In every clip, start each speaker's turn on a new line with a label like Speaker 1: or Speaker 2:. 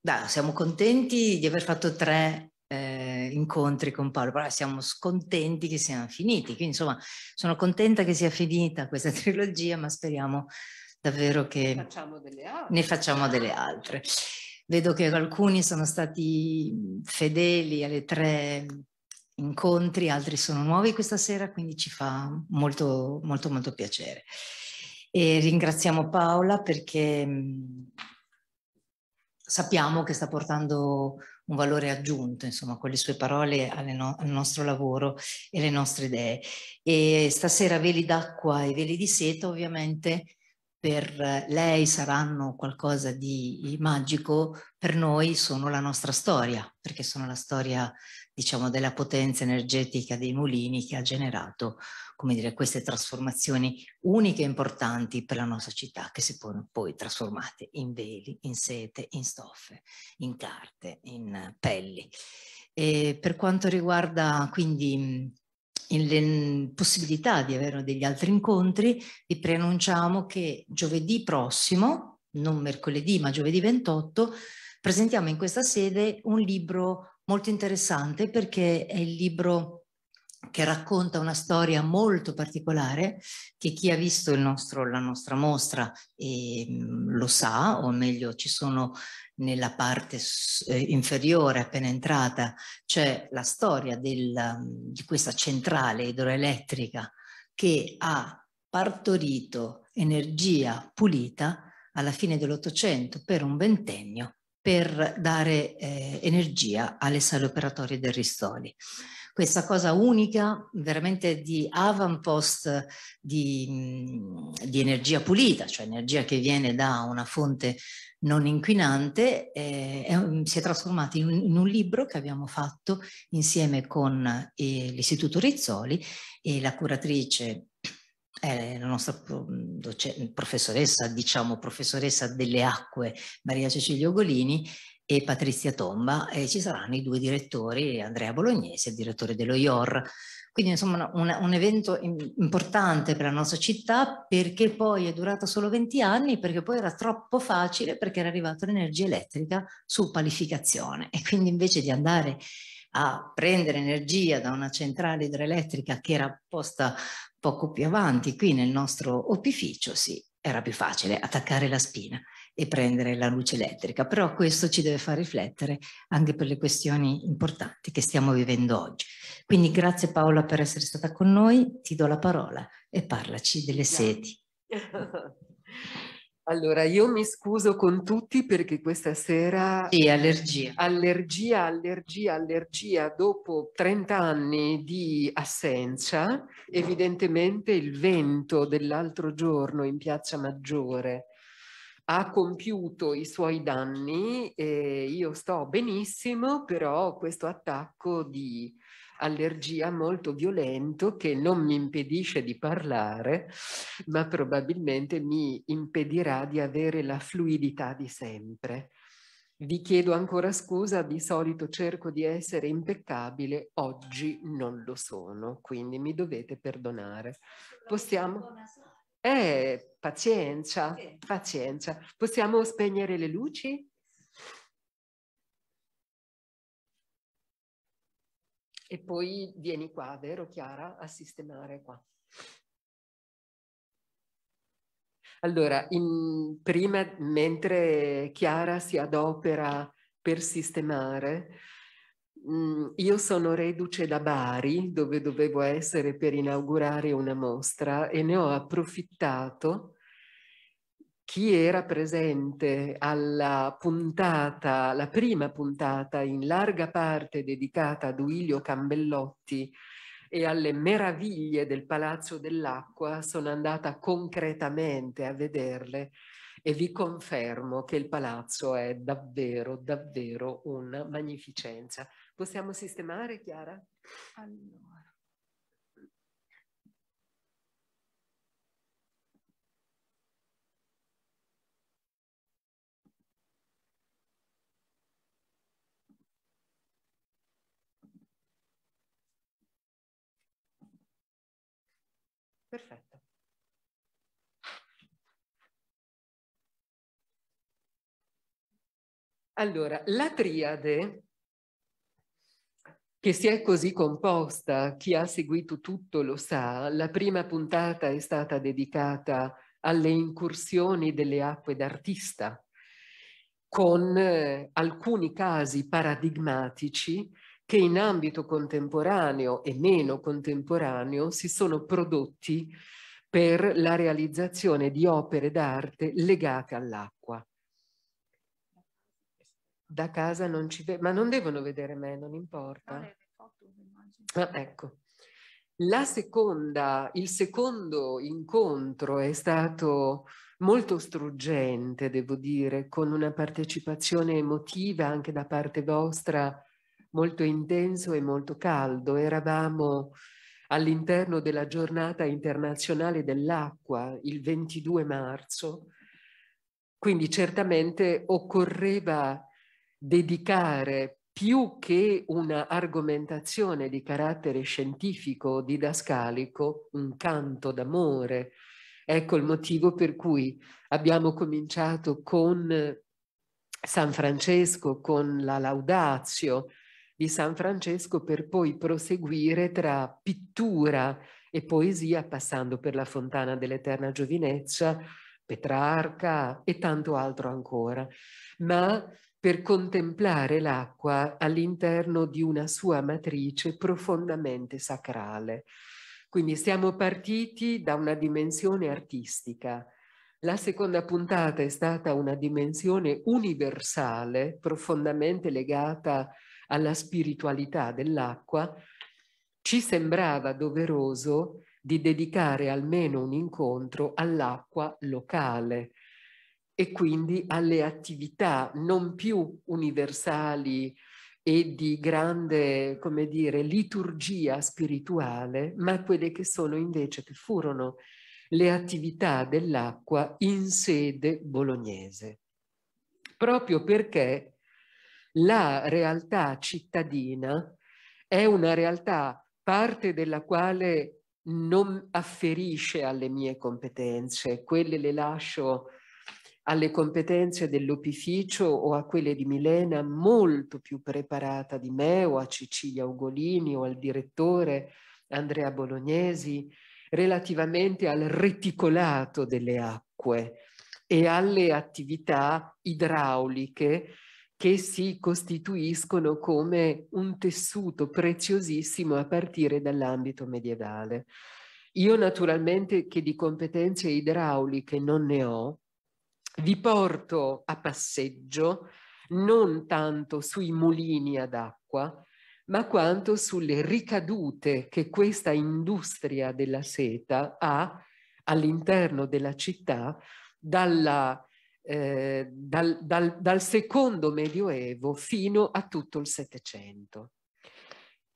Speaker 1: da, siamo contenti di aver fatto tre eh, incontri con Paolo, però siamo scontenti che siano finiti. Quindi, insomma, sono contenta che sia finita questa trilogia, ma speriamo davvero che facciamo ne facciamo delle altre. Vedo che alcuni sono stati fedeli alle tre incontri, altri sono nuovi questa sera, quindi ci fa molto, molto, molto piacere. E ringraziamo Paola perché mm, sappiamo che sta portando un valore aggiunto, insomma, con le sue parole no al nostro lavoro e alle nostre idee. E stasera veli d'acqua e veli di seta ovviamente per lei saranno qualcosa di magico, per noi sono la nostra storia, perché sono la storia, diciamo, della potenza energetica dei mulini che ha generato come dire, queste trasformazioni uniche e importanti per la nostra città, che si sono poi trasformate in veli, in sete, in stoffe, in carte, in pelli. E per quanto riguarda quindi le possibilità di avere degli altri incontri, vi preannunciamo che giovedì prossimo, non mercoledì ma giovedì 28, presentiamo in questa sede un libro molto interessante perché è il libro che racconta una storia molto particolare che chi ha visto nostro, la nostra mostra eh, lo sa, o meglio ci sono nella parte eh, inferiore appena entrata, c'è la storia del, di questa centrale idroelettrica che ha partorito energia pulita alla fine dell'Ottocento per un ventennio per dare eh, energia alle sale operatorie del Ristoli questa cosa unica veramente di avampost di, di, energia pulita, cioè energia che viene da una fonte non inquinante, eh, è, si è trasformata in, in un, libro che abbiamo fatto insieme con eh, l'Istituto Rizzoli e la curatrice eh, la nostra professoressa, diciamo professoressa delle acque, Maria Cecilia Ogolini, e Patrizia Tomba e ci saranno i due direttori, Andrea Bolognese, il direttore dello IOR. Quindi insomma un, un evento importante per la nostra città perché poi è durato solo 20 anni, perché poi era troppo facile perché era arrivata l'energia elettrica su palificazione e quindi invece di andare a prendere energia da una centrale idroelettrica che era posta poco più avanti qui nel nostro opificio, sì, era più facile attaccare la spina e prendere la luce elettrica, però questo ci deve far riflettere anche per le questioni importanti che stiamo vivendo oggi. Quindi grazie Paola per essere stata con noi, ti do la parola e parlaci delle sedi.
Speaker 2: Allora, io mi scuso con tutti perché questa sera... Sì, allergia. Allergia, allergia, allergia. Dopo 30 anni di assenza, evidentemente il vento dell'altro giorno in Piazza Maggiore ha compiuto i suoi danni e io sto benissimo, però questo attacco di allergia molto violento che non mi impedisce di parlare, ma probabilmente mi impedirà di avere la fluidità di sempre. Vi chiedo ancora scusa, di solito cerco di essere impeccabile, oggi non lo sono, quindi mi dovete perdonare. Possiamo... Eh, Pazienza, pazienza. Possiamo spegnere le luci? E poi vieni qua, vero Chiara, a sistemare qua. Allora, in, prima, mentre Chiara si adopera per sistemare, Mm, io sono reduce da Bari, dove dovevo essere per inaugurare una mostra e ne ho approfittato. Chi era presente alla puntata, la prima puntata in larga parte dedicata ad Duilio Cambellotti e alle meraviglie del Palazzo dell'Acqua, sono andata concretamente a vederle e vi confermo che il palazzo è davvero, davvero una magnificenza. Possiamo sistemare, Chiara?
Speaker 1: Allora.
Speaker 2: Perfetto. Allora, la triade che si è così composta, chi ha seguito tutto lo sa, la prima puntata è stata dedicata alle incursioni delle acque d'artista, con eh, alcuni casi paradigmatici che in ambito contemporaneo e meno contemporaneo si sono prodotti per la realizzazione di opere d'arte legate all'acqua da casa non ci vedono, ma non devono vedere me, non importa. Ah, ecco. La seconda, il secondo incontro è stato molto struggente, devo dire, con una partecipazione emotiva anche da parte vostra molto intenso e molto caldo. Eravamo all'interno della giornata internazionale dell'acqua il 22 marzo, quindi certamente occorreva dedicare più che una argomentazione di carattere scientifico, o didascalico, un canto d'amore. Ecco il motivo per cui abbiamo cominciato con San Francesco, con la laudazio di San Francesco, per poi proseguire tra pittura e poesia, passando per la Fontana dell'Eterna Giovinezza, Petrarca e tanto altro ancora. Ma per contemplare l'acqua all'interno di una sua matrice profondamente sacrale. Quindi siamo partiti da una dimensione artistica. La seconda puntata è stata una dimensione universale, profondamente legata alla spiritualità dell'acqua. Ci sembrava doveroso di dedicare almeno un incontro all'acqua locale, e quindi alle attività non più universali e di grande, come dire, liturgia spirituale, ma quelle che sono invece, che furono le attività dell'acqua in sede bolognese. Proprio perché la realtà cittadina è una realtà parte della quale non afferisce alle mie competenze, quelle le lascio alle competenze dell'opificio o a quelle di Milena molto più preparata di me o a Cecilia Ugolini o al direttore Andrea Bolognesi relativamente al reticolato delle acque e alle attività idrauliche che si costituiscono come un tessuto preziosissimo a partire dall'ambito medievale. Io naturalmente che di competenze idrauliche non ne ho, vi porto a passeggio non tanto sui mulini ad acqua, ma quanto sulle ricadute che questa industria della seta ha all'interno della città dalla, eh, dal, dal, dal secondo medioevo fino a tutto il Settecento.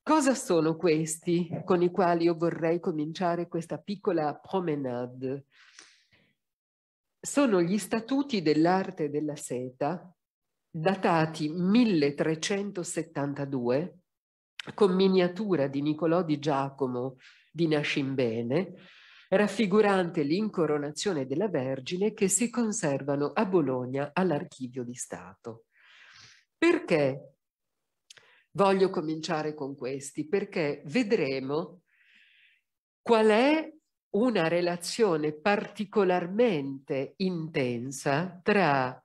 Speaker 2: Cosa sono questi con i quali io vorrei cominciare questa piccola promenade? sono gli statuti dell'arte della seta datati 1372 con miniatura di Niccolò di Giacomo di Nascimbene raffigurante l'incoronazione della Vergine che si conservano a Bologna all'Archivio di Stato. Perché voglio cominciare con questi? Perché vedremo qual è una relazione particolarmente intensa tra,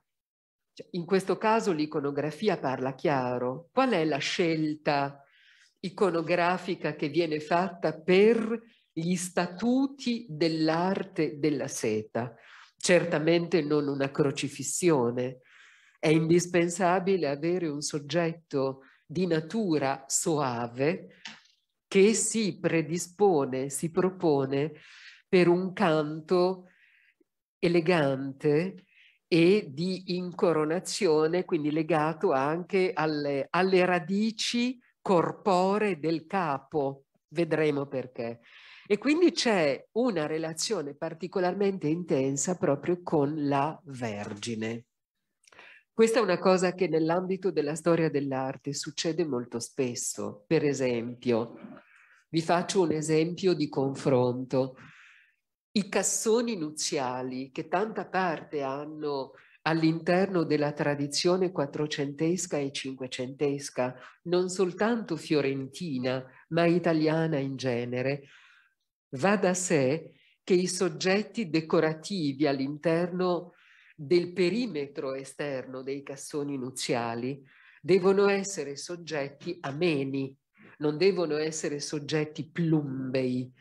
Speaker 2: cioè, in questo caso l'iconografia parla chiaro, qual è la scelta iconografica che viene fatta per gli statuti dell'arte della seta. Certamente non una crocifissione. È indispensabile avere un soggetto di natura soave che si predispone, si propone per un canto elegante e di incoronazione, quindi legato anche alle, alle radici corporee del capo, vedremo perché. E quindi c'è una relazione particolarmente intensa proprio con la Vergine. Questa è una cosa che nell'ambito della storia dell'arte succede molto spesso. Per esempio, vi faccio un esempio di confronto. I cassoni nuziali, che tanta parte hanno all'interno della tradizione quattrocentesca e cinquecentesca, non soltanto fiorentina, ma italiana in genere, va da sé che i soggetti decorativi all'interno del perimetro esterno dei cassoni nuziali devono essere soggetti ameni, non devono essere soggetti plumbei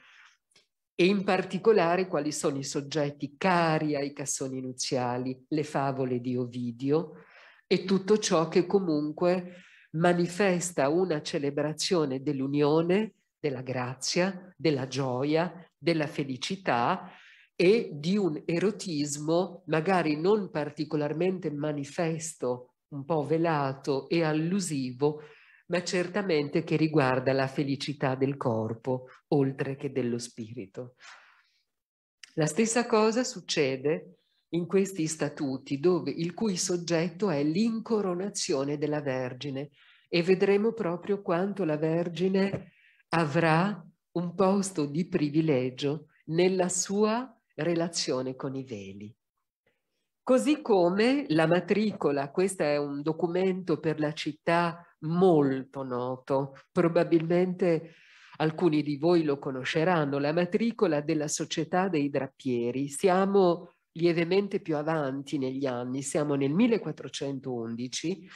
Speaker 2: e in particolare quali sono i soggetti cari ai cassoni nuziali, le favole di Ovidio e tutto ciò che comunque manifesta una celebrazione dell'unione, della grazia, della gioia, della felicità e di un erotismo magari non particolarmente manifesto, un po' velato e allusivo, ma certamente che riguarda la felicità del corpo oltre che dello spirito. La stessa cosa succede in questi statuti dove il cui soggetto è l'incoronazione della Vergine e vedremo proprio quanto la Vergine avrà un posto di privilegio nella sua relazione con i veli. Così come la matricola, questo è un documento per la città molto noto, probabilmente alcuni di voi lo conosceranno, la matricola della Società dei Drappieri. Siamo lievemente più avanti negli anni, siamo nel 1411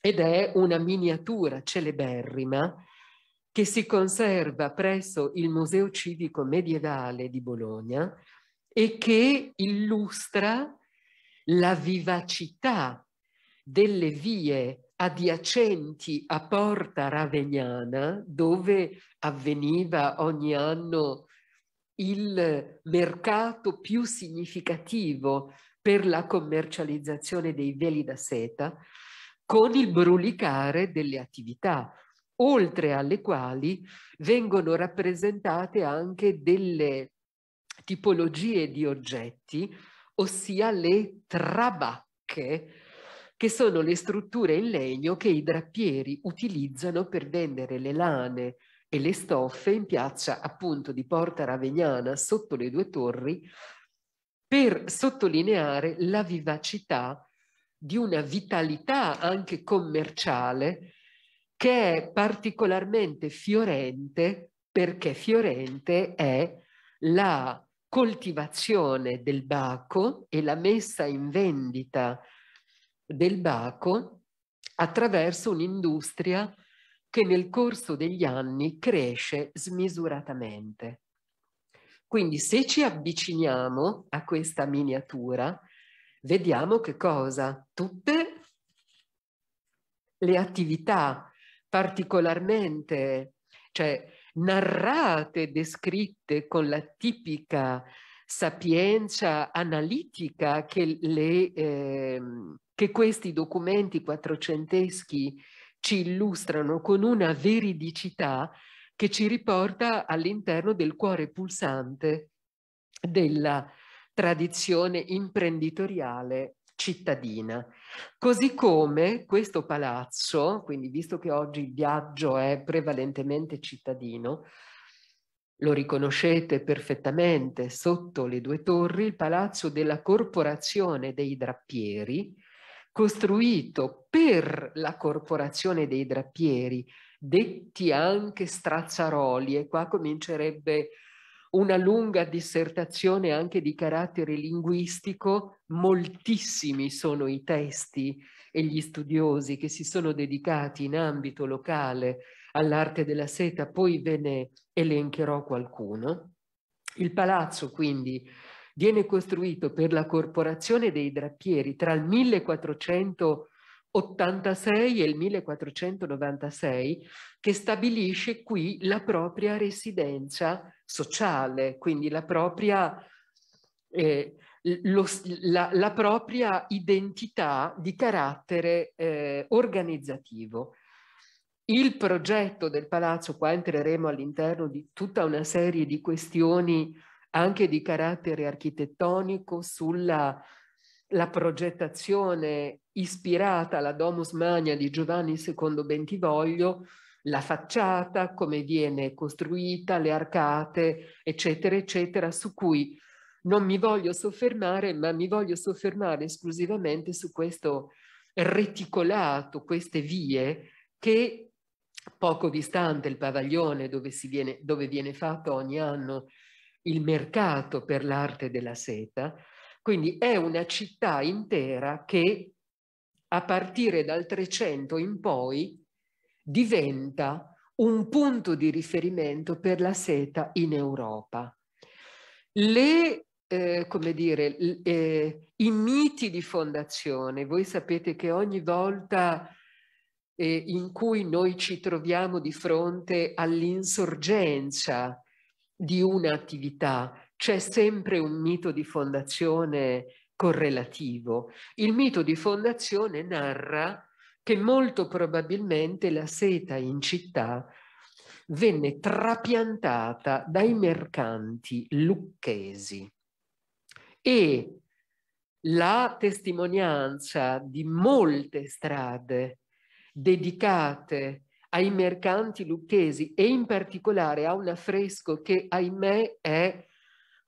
Speaker 2: ed è una miniatura celeberrima che si conserva presso il Museo Civico Medievale di Bologna e che illustra la vivacità delle vie adiacenti a Porta Ravegnana, dove avveniva ogni anno il mercato più significativo per la commercializzazione dei veli da seta, con il brulicare delle attività oltre alle quali vengono rappresentate anche delle tipologie di oggetti, ossia le trabacche, che sono le strutture in legno che i drappieri utilizzano per vendere le lane e le stoffe in piazza appunto di Porta Ravegnana sotto le due torri per sottolineare la vivacità di una vitalità anche commerciale che è particolarmente fiorente perché fiorente è la coltivazione del baco e la messa in vendita del baco attraverso un'industria che nel corso degli anni cresce smisuratamente. Quindi se ci avviciniamo a questa miniatura, vediamo che cosa? Tutte le attività particolarmente, cioè narrate, descritte con la tipica sapienza analitica che, le, eh, che questi documenti quattrocenteschi ci illustrano con una veridicità che ci riporta all'interno del cuore pulsante della tradizione imprenditoriale cittadina. Così come questo palazzo, quindi visto che oggi il viaggio è prevalentemente cittadino, lo riconoscete perfettamente sotto le due torri, il palazzo della Corporazione dei Drappieri, costruito per la Corporazione dei Drappieri, detti anche strazzaroli, e qua comincerebbe una lunga dissertazione anche di carattere linguistico, moltissimi sono i testi e gli studiosi che si sono dedicati in ambito locale all'arte della seta, poi ve ne elencherò qualcuno. Il palazzo quindi viene costruito per la corporazione dei drappieri tra il 1486 e il 1496 che stabilisce qui la propria residenza sociale, quindi la propria, eh, lo, la, la propria identità di carattere eh, organizzativo. Il progetto del palazzo, qua entreremo all'interno di tutta una serie di questioni anche di carattere architettonico sulla progettazione ispirata alla Domus Magna di Giovanni II Bentivoglio, la facciata, come viene costruita, le arcate, eccetera, eccetera, su cui non mi voglio soffermare, ma mi voglio soffermare esclusivamente su questo reticolato, queste vie che poco distante il paviglione dove, viene, dove viene fatto ogni anno il mercato per l'arte della seta, quindi è una città intera che a partire dal 300 in poi diventa un punto di riferimento per la seta in Europa. Le, eh, come dire, eh, I miti di fondazione, voi sapete che ogni volta eh, in cui noi ci troviamo di fronte all'insorgenza di un'attività, c'è sempre un mito di fondazione correlativo. Il mito di fondazione narra che molto probabilmente la seta in città venne trapiantata dai mercanti lucchesi e la testimonianza di molte strade dedicate ai mercanti lucchesi e in particolare a un affresco che ahimè è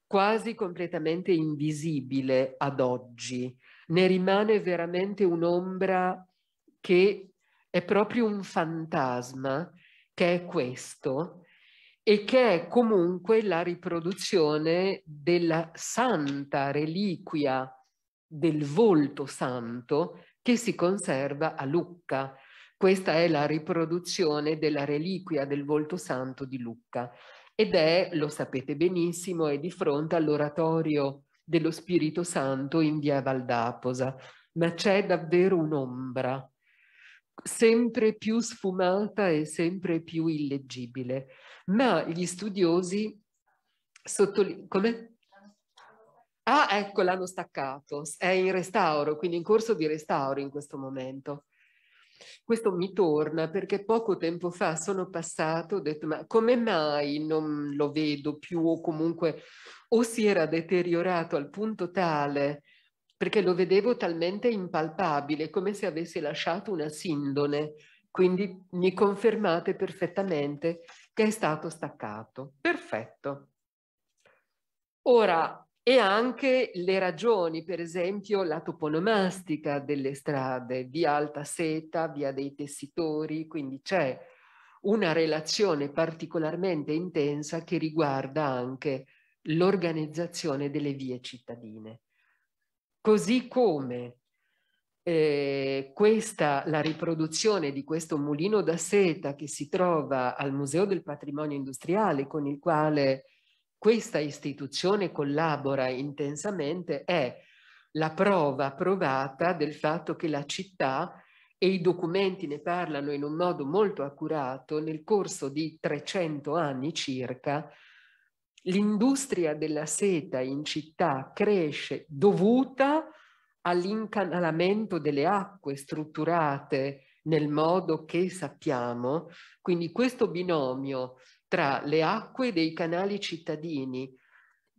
Speaker 2: quasi completamente invisibile ad oggi, ne rimane veramente un'ombra che è proprio un fantasma, che è questo, e che è comunque la riproduzione della santa reliquia del volto santo che si conserva a Lucca. Questa è la riproduzione della reliquia del volto santo di Lucca ed è, lo sapete benissimo, è di fronte all'oratorio dello Spirito Santo in via Valdaposa, ma c'è davvero un'ombra sempre più sfumata e sempre più illeggibile. Ma gli studiosi sottolineano... Ah, ecco, l'hanno staccato, è in restauro, quindi in corso di restauro in questo momento. Questo mi torna perché poco tempo fa sono passato, ho detto ma come mai non lo vedo più o comunque o si era deteriorato al punto tale perché lo vedevo talmente impalpabile, come se avesse lasciato una sindone, quindi mi confermate perfettamente che è stato staccato. Perfetto. Ora, e anche le ragioni, per esempio la toponomastica delle strade, via Alta Seta, via dei Tessitori, quindi c'è una relazione particolarmente intensa che riguarda anche l'organizzazione delle vie cittadine. Così come eh, questa, la riproduzione di questo mulino da seta che si trova al Museo del Patrimonio Industriale con il quale questa istituzione collabora intensamente è la prova provata del fatto che la città e i documenti ne parlano in un modo molto accurato nel corso di 300 anni circa L'industria della seta in città cresce dovuta all'incanalamento delle acque strutturate nel modo che sappiamo, quindi questo binomio tra le acque dei canali cittadini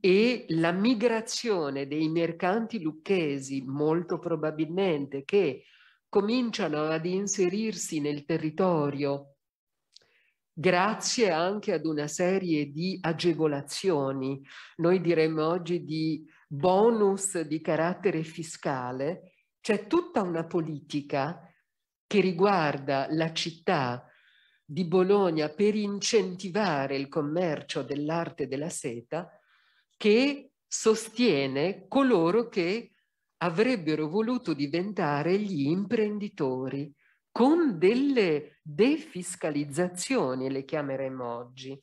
Speaker 2: e la migrazione dei mercanti lucchesi, molto probabilmente, che cominciano ad inserirsi nel territorio grazie anche ad una serie di agevolazioni, noi diremmo oggi di bonus di carattere fiscale, c'è tutta una politica che riguarda la città di Bologna per incentivare il commercio dell'arte della seta che sostiene coloro che avrebbero voluto diventare gli imprenditori con delle defiscalizzazioni, le chiameremo oggi.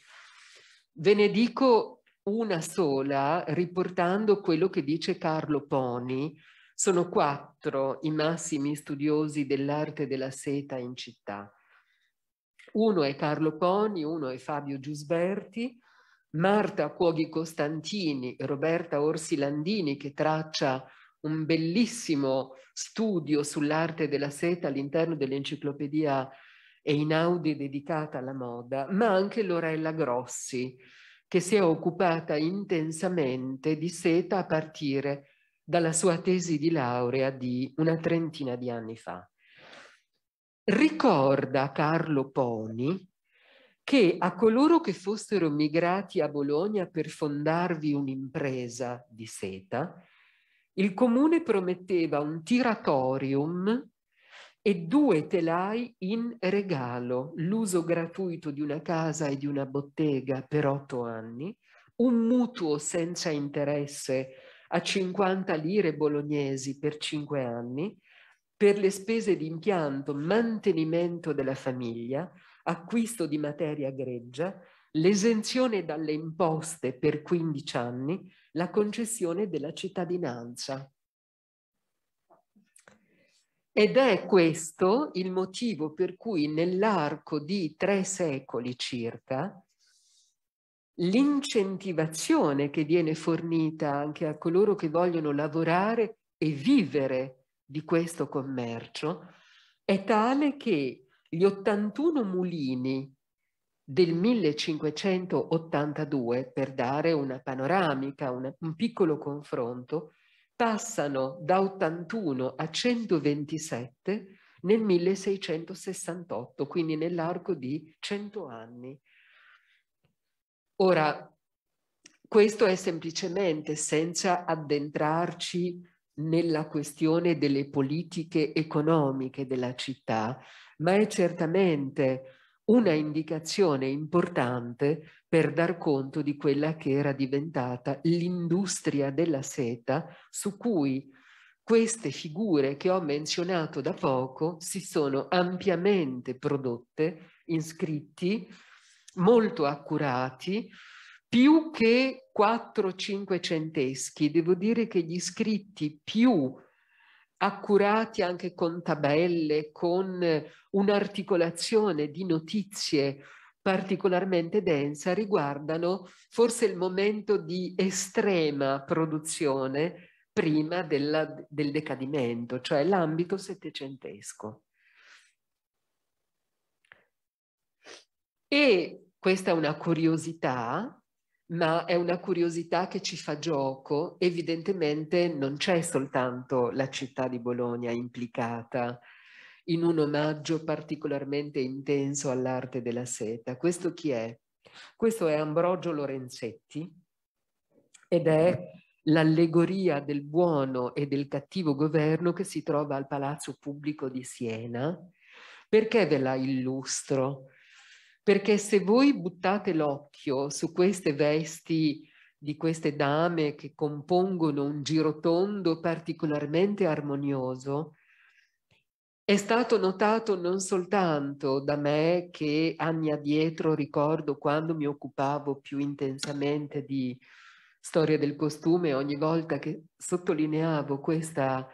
Speaker 2: Ve ne dico una sola, riportando quello che dice Carlo Poni. Sono quattro i massimi studiosi dell'arte della seta in città. Uno è Carlo Poni, uno è Fabio Giusberti, Marta Cuoghi Costantini, Roberta Orsi Landini che traccia un bellissimo studio sull'arte della seta all'interno dell'enciclopedia Einaudi dedicata alla moda, ma anche Lorella Grossi, che si è occupata intensamente di seta a partire dalla sua tesi di laurea di una trentina di anni fa. Ricorda Carlo Poni che a coloro che fossero migrati a Bologna per fondarvi un'impresa di seta, il comune prometteva un tiratorium e due telai in regalo, l'uso gratuito di una casa e di una bottega per otto anni, un mutuo senza interesse a 50 lire bolognesi per cinque anni, per le spese di impianto, mantenimento della famiglia, acquisto di materia greggia, l'esenzione dalle imposte per 15 anni, la concessione della cittadinanza. Ed è questo il motivo per cui nell'arco di tre secoli circa l'incentivazione che viene fornita anche a coloro che vogliono lavorare e vivere di questo commercio è tale che gli 81 mulini del 1582, per dare una panoramica, una, un piccolo confronto, passano da 81 a 127 nel 1668, quindi nell'arco di 100 anni. Ora, questo è semplicemente senza addentrarci nella questione delle politiche economiche della città, ma è certamente una indicazione importante per dar conto di quella che era diventata l'industria della seta su cui queste figure che ho menzionato da poco si sono ampiamente prodotte in scritti molto accurati, più che 4-5 centeschi. Devo dire che gli scritti più accurati anche con tabelle, con un'articolazione di notizie particolarmente densa, riguardano forse il momento di estrema produzione prima della, del decadimento, cioè l'ambito settecentesco. E questa è una curiosità, ma è una curiosità che ci fa gioco. Evidentemente non c'è soltanto la città di Bologna implicata in un omaggio particolarmente intenso all'arte della seta. Questo chi è? Questo è Ambrogio Lorenzetti ed è l'allegoria del buono e del cattivo governo che si trova al Palazzo Pubblico di Siena. Perché ve la illustro? perché se voi buttate l'occhio su queste vesti di queste dame che compongono un girotondo particolarmente armonioso, è stato notato non soltanto da me che anni addietro ricordo quando mi occupavo più intensamente di storia del costume, ogni volta che sottolineavo questa,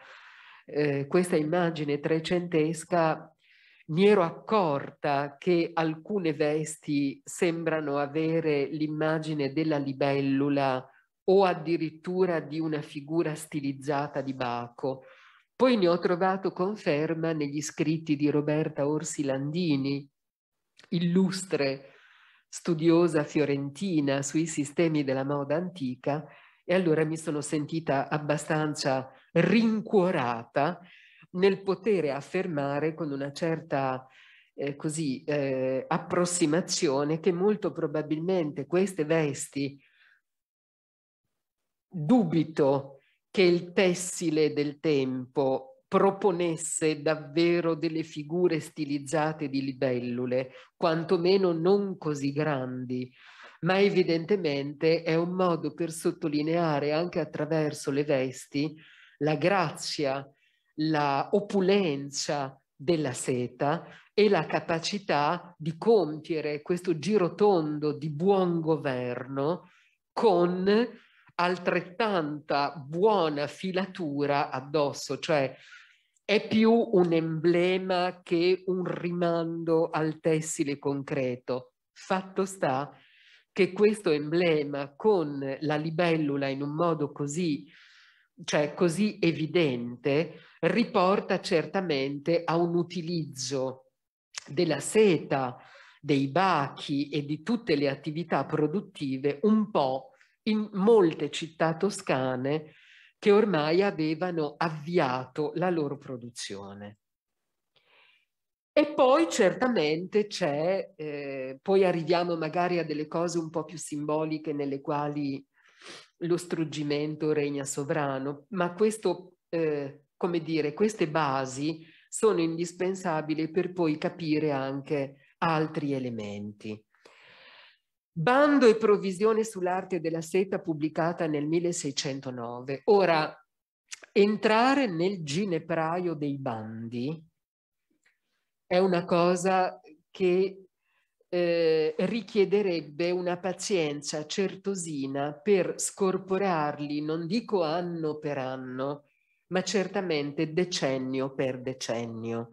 Speaker 2: eh, questa immagine trecentesca mi ero accorta che alcune vesti sembrano avere l'immagine della libellula o addirittura di una figura stilizzata di Baco. Poi ne ho trovato conferma negli scritti di Roberta Orsi Landini, illustre studiosa fiorentina sui sistemi della moda antica, e allora mi sono sentita abbastanza rincuorata nel potere affermare con una certa eh, così, eh, approssimazione che molto probabilmente queste vesti, dubito che il tessile del tempo proponesse davvero delle figure stilizzate di libellule, quantomeno non così grandi, ma evidentemente è un modo per sottolineare anche attraverso le vesti la grazia la opulenza della seta e la capacità di compiere questo giro tondo di buon governo con altrettanta buona filatura addosso, cioè è più un emblema che un rimando al tessile concreto. Fatto sta che questo emblema con la libellula in un modo così, cioè così evidente, riporta certamente a un utilizzo della seta, dei bachi e di tutte le attività produttive un po' in molte città toscane che ormai avevano avviato la loro produzione. E poi certamente c'è, eh, poi arriviamo magari a delle cose un po' più simboliche nelle quali lo struggimento regna sovrano, ma questo eh, come dire, queste basi sono indispensabili per poi capire anche altri elementi. Bando e provisione sull'arte della seta pubblicata nel 1609. Ora, entrare nel ginepraio dei bandi è una cosa che eh, richiederebbe una pazienza certosina per scorporarli, non dico anno per anno, ma certamente decennio per decennio,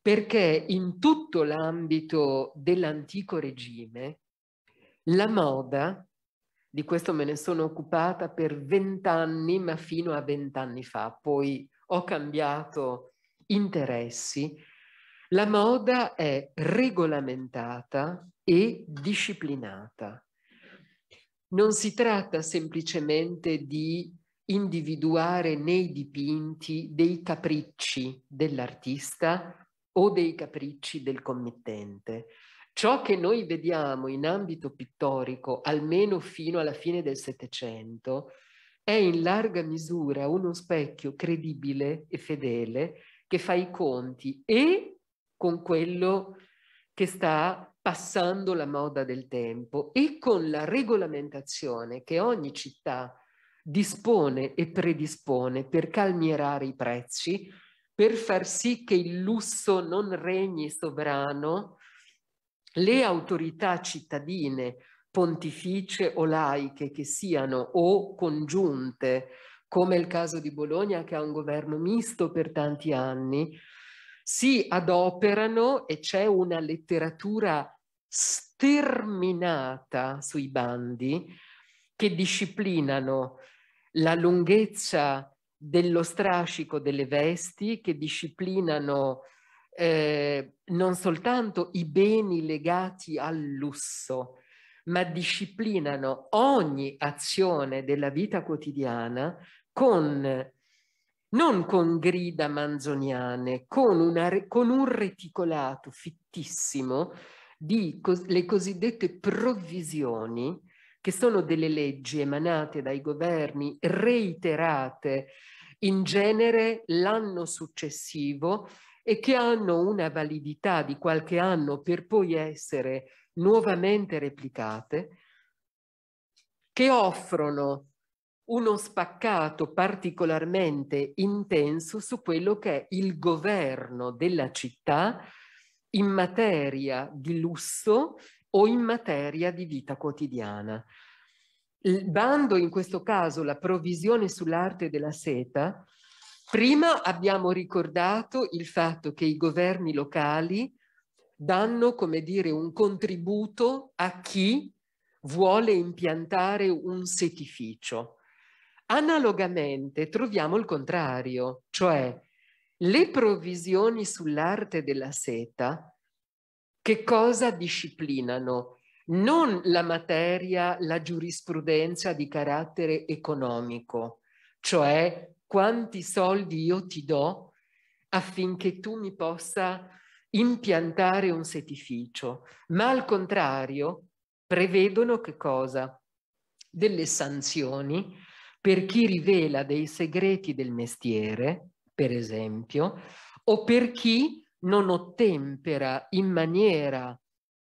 Speaker 2: perché in tutto l'ambito dell'antico regime la moda, di questo me ne sono occupata per vent'anni, ma fino a vent'anni fa, poi ho cambiato interessi, la moda è regolamentata e disciplinata. Non si tratta semplicemente di individuare nei dipinti dei capricci dell'artista o dei capricci del committente. Ciò che noi vediamo in ambito pittorico, almeno fino alla fine del Settecento, è in larga misura uno specchio credibile e fedele che fa i conti e con quello che sta passando la moda del tempo e con la regolamentazione che ogni città dispone e predispone per calmierare i prezzi, per far sì che il lusso non regni sovrano, le autorità cittadine, pontificie o laiche che siano o congiunte, come il caso di Bologna che ha un governo misto per tanti anni, si adoperano e c'è una letteratura sterminata sui bandi che disciplinano la lunghezza dello strascico delle vesti che disciplinano eh, non soltanto i beni legati al lusso, ma disciplinano ogni azione della vita quotidiana con, non con grida manzoniane, con, una, con un reticolato fittissimo di cos le cosiddette provvisioni che sono delle leggi emanate dai governi, reiterate in genere l'anno successivo e che hanno una validità di qualche anno per poi essere nuovamente replicate, che offrono uno spaccato particolarmente intenso su quello che è il governo della città in materia di lusso o in materia di vita quotidiana. Il bando, in questo caso, la provvisione sull'arte della seta, prima abbiamo ricordato il fatto che i governi locali danno, come dire, un contributo a chi vuole impiantare un setificio. Analogamente troviamo il contrario, cioè le provisioni sull'arte della seta che cosa disciplinano? Non la materia, la giurisprudenza di carattere economico, cioè quanti soldi io ti do affinché tu mi possa impiantare un setificio, ma al contrario prevedono che cosa? Delle sanzioni per chi rivela dei segreti del mestiere, per esempio, o per chi non ottempera in maniera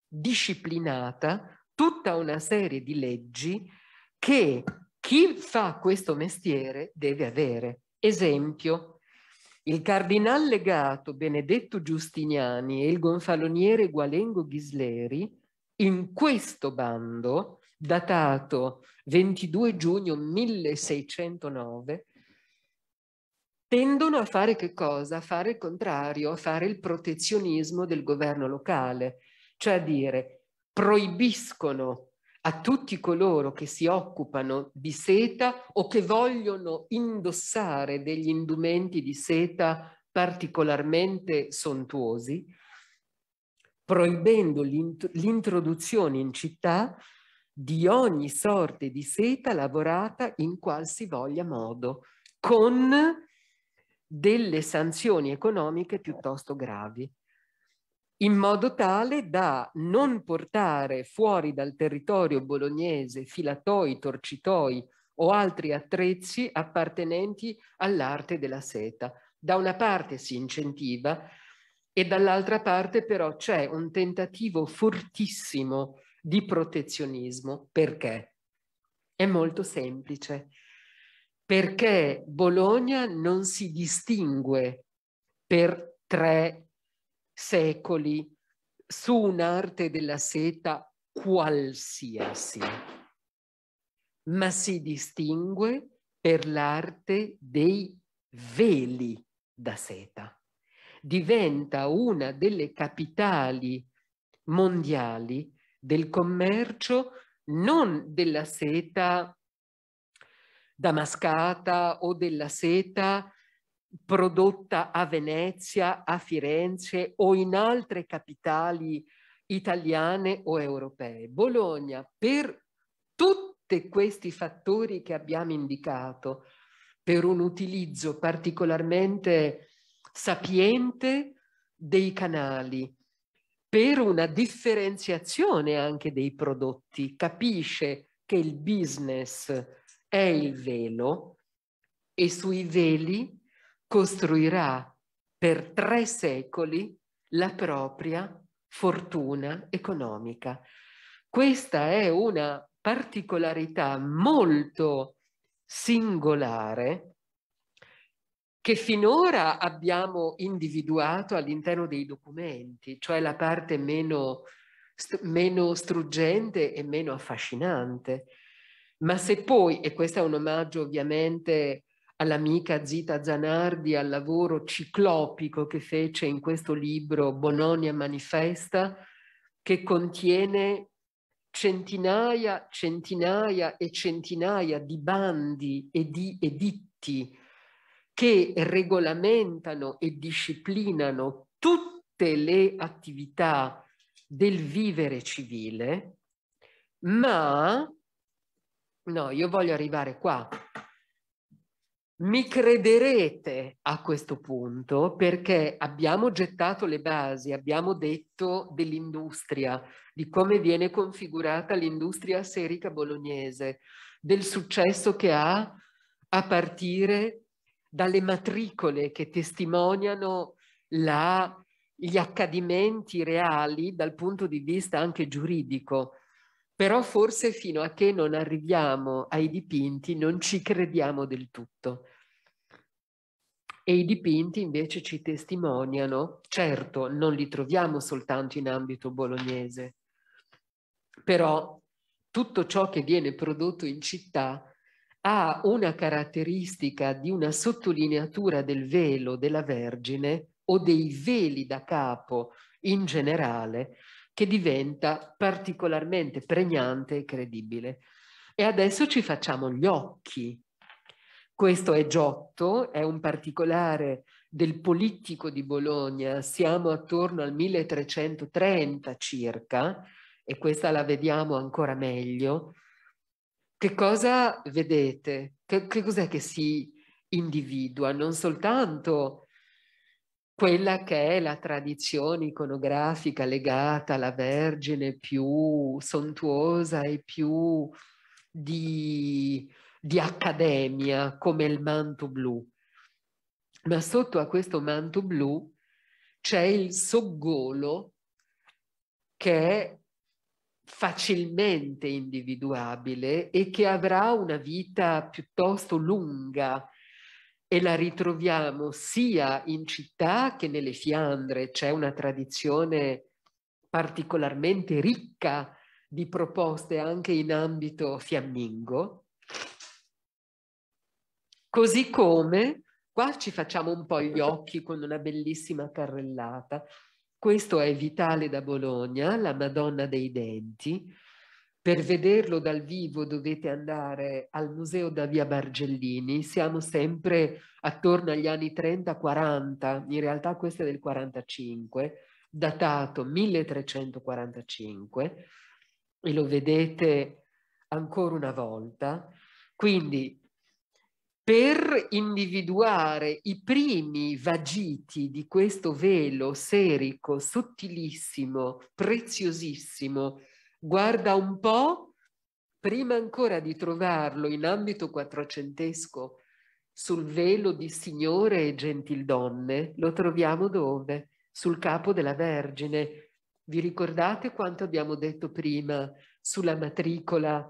Speaker 2: disciplinata tutta una serie di leggi che chi fa questo mestiere deve avere. Esempio, il cardinal legato Benedetto Giustiniani e il gonfaloniere Gualengo Ghisleri in questo bando, datato 22 giugno 1609, tendono a fare che cosa? A fare il contrario, a fare il protezionismo del governo locale, cioè a dire proibiscono a tutti coloro che si occupano di seta o che vogliono indossare degli indumenti di seta particolarmente sontuosi, proibendo l'introduzione in città di ogni sorte di seta lavorata in qualsivoglia modo, con delle sanzioni economiche piuttosto gravi, in modo tale da non portare fuori dal territorio bolognese filatoi, torcitoi o altri attrezzi appartenenti all'arte della seta. Da una parte si incentiva e dall'altra parte però c'è un tentativo fortissimo di protezionismo. Perché? È molto semplice perché Bologna non si distingue per tre secoli su un'arte della seta qualsiasi, ma si distingue per l'arte dei veli da seta. Diventa una delle capitali mondiali del commercio non della seta damascata o della seta prodotta a Venezia, a Firenze o in altre capitali italiane o europee. Bologna, per tutti questi fattori che abbiamo indicato, per un utilizzo particolarmente sapiente dei canali, per una differenziazione anche dei prodotti, capisce che il business è il velo e sui veli costruirà per tre secoli la propria fortuna economica. Questa è una particolarità molto singolare che finora abbiamo individuato all'interno dei documenti, cioè la parte meno, meno struggente e meno affascinante. Ma se poi, e questo è un omaggio ovviamente all'amica Zita Zanardi, al lavoro ciclopico che fece in questo libro Bononia Manifesta, che contiene centinaia, centinaia e centinaia di bandi e di editti che regolamentano e disciplinano tutte le attività del vivere civile, ma No, io voglio arrivare qua. Mi crederete a questo punto perché abbiamo gettato le basi, abbiamo detto dell'industria, di come viene configurata l'industria serica bolognese, del successo che ha a partire dalle matricole che testimoniano la, gli accadimenti reali dal punto di vista anche giuridico però forse fino a che non arriviamo ai dipinti non ci crediamo del tutto. E i dipinti invece ci testimoniano, certo non li troviamo soltanto in ambito bolognese, però tutto ciò che viene prodotto in città ha una caratteristica di una sottolineatura del velo della Vergine o dei veli da capo in generale che diventa particolarmente pregnante e credibile. E adesso ci facciamo gli occhi. Questo è Giotto, è un particolare del politico di Bologna, siamo attorno al 1330 circa, e questa la vediamo ancora meglio. Che cosa vedete? Che, che cos'è che si individua? Non soltanto quella che è la tradizione iconografica legata alla Vergine più sontuosa e più di, di accademia, come il manto blu. Ma sotto a questo manto blu c'è il soggolo che è facilmente individuabile e che avrà una vita piuttosto lunga, e la ritroviamo sia in città che nelle Fiandre, c'è una tradizione particolarmente ricca di proposte anche in ambito fiammingo. Così come, qua ci facciamo un po' gli occhi con una bellissima carrellata, questo è Vitale da Bologna, la Madonna dei Denti, per vederlo dal vivo dovete andare al museo da via Bargellini, siamo sempre attorno agli anni 30-40, in realtà questo è del 45, datato 1345 e lo vedete ancora una volta. Quindi per individuare i primi vagiti di questo velo serico, sottilissimo, preziosissimo, guarda un po', prima ancora di trovarlo in ambito quattrocentesco sul velo di signore e gentildonne, lo troviamo dove? Sul capo della Vergine. Vi ricordate quanto abbiamo detto prima sulla matricola,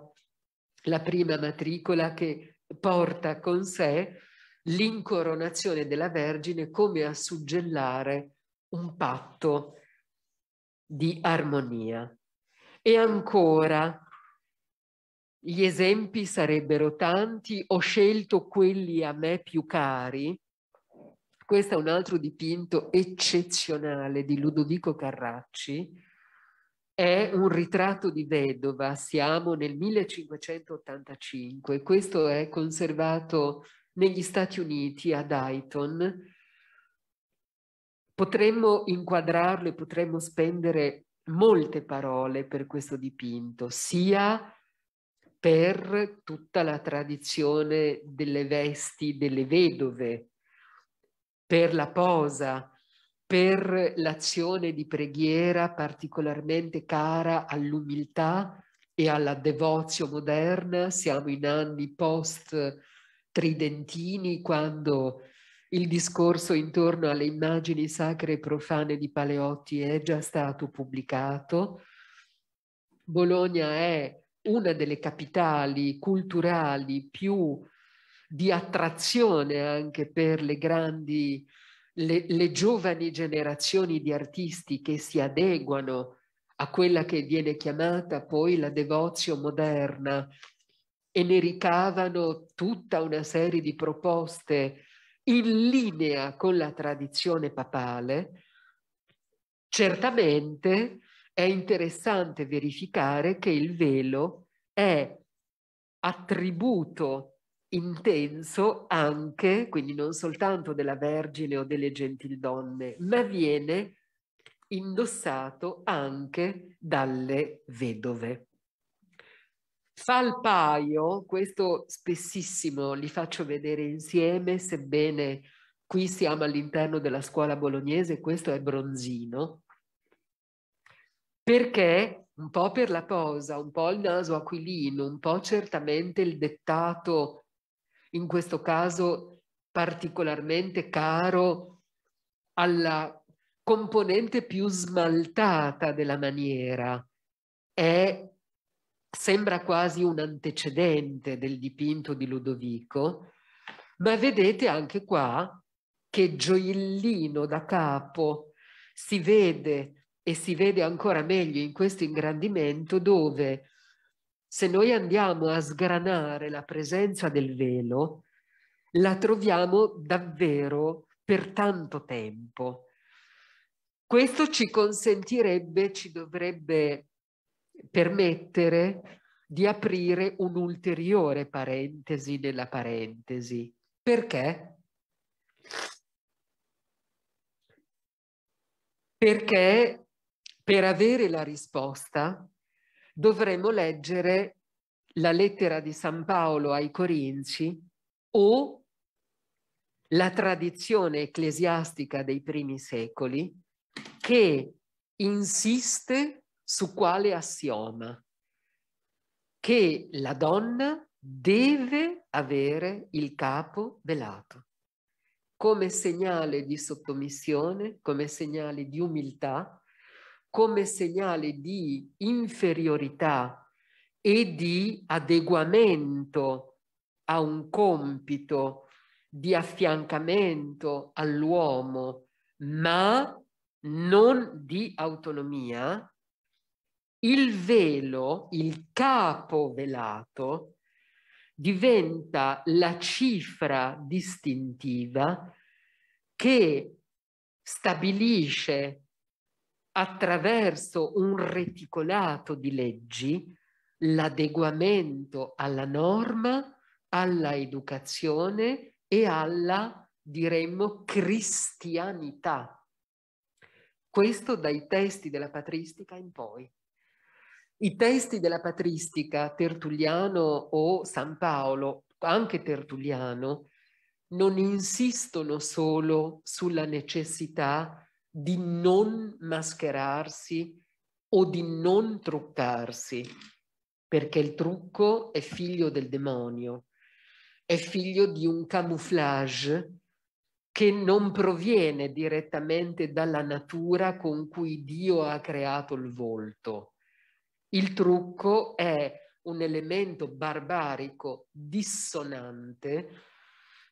Speaker 2: la prima matricola che porta con sé l'incoronazione della Vergine come a suggellare un patto di armonia. E ancora, gli esempi sarebbero tanti, ho scelto quelli a me più cari. Questo è un altro dipinto eccezionale di Ludovico Carracci, è un ritratto di vedova, siamo nel 1585, questo è conservato negli Stati Uniti a Dayton. Potremmo inquadrarlo e potremmo spendere molte parole per questo dipinto, sia per tutta la tradizione delle vesti delle vedove, per la posa, per l'azione di preghiera particolarmente cara all'umiltà e alla devozio moderna. Siamo in anni post tridentini quando il discorso intorno alle immagini sacre e profane di Paleotti è già stato pubblicato. Bologna è una delle capitali culturali più di attrazione anche per le grandi, le, le giovani generazioni di artisti che si adeguano a quella che viene chiamata poi la devozio moderna e ne ricavano tutta una serie di proposte in linea con la tradizione papale, certamente è interessante verificare che il velo è attributo intenso anche, quindi non soltanto della Vergine o delle gentildonne, ma viene indossato anche dalle vedove. Fa il paio, questo spessissimo li faccio vedere insieme, sebbene qui siamo all'interno della scuola bolognese, questo è bronzino, perché un po' per la posa, un po' il naso aquilino, un po' certamente il dettato, in questo caso particolarmente caro alla componente più smaltata della maniera, è sembra quasi un antecedente del dipinto di Ludovico, ma vedete anche qua che gioiellino da capo si vede e si vede ancora meglio in questo ingrandimento dove se noi andiamo a sgranare la presenza del velo, la troviamo davvero per tanto tempo. Questo ci consentirebbe, ci dovrebbe permettere di aprire un'ulteriore parentesi nella parentesi. Perché? Perché per avere la risposta dovremmo leggere la lettera di San Paolo ai Corinzi o la tradizione ecclesiastica dei primi secoli che insiste su quale assioma? Che la donna deve avere il capo velato come segnale di sottomissione, come segnale di umiltà, come segnale di inferiorità e di adeguamento a un compito di affiancamento all'uomo, ma non di autonomia, il velo, il capo velato, diventa la cifra distintiva che stabilisce attraverso un reticolato di leggi l'adeguamento alla norma, alla educazione e alla, diremmo, cristianità. Questo dai testi della patristica in poi. I testi della patristica, Tertulliano o San Paolo, anche Tertulliano, non insistono solo sulla necessità di non mascherarsi o di non truccarsi, perché il trucco è figlio del demonio, è figlio di un camouflage che non proviene direttamente dalla natura con cui Dio ha creato il volto il trucco è un elemento barbarico dissonante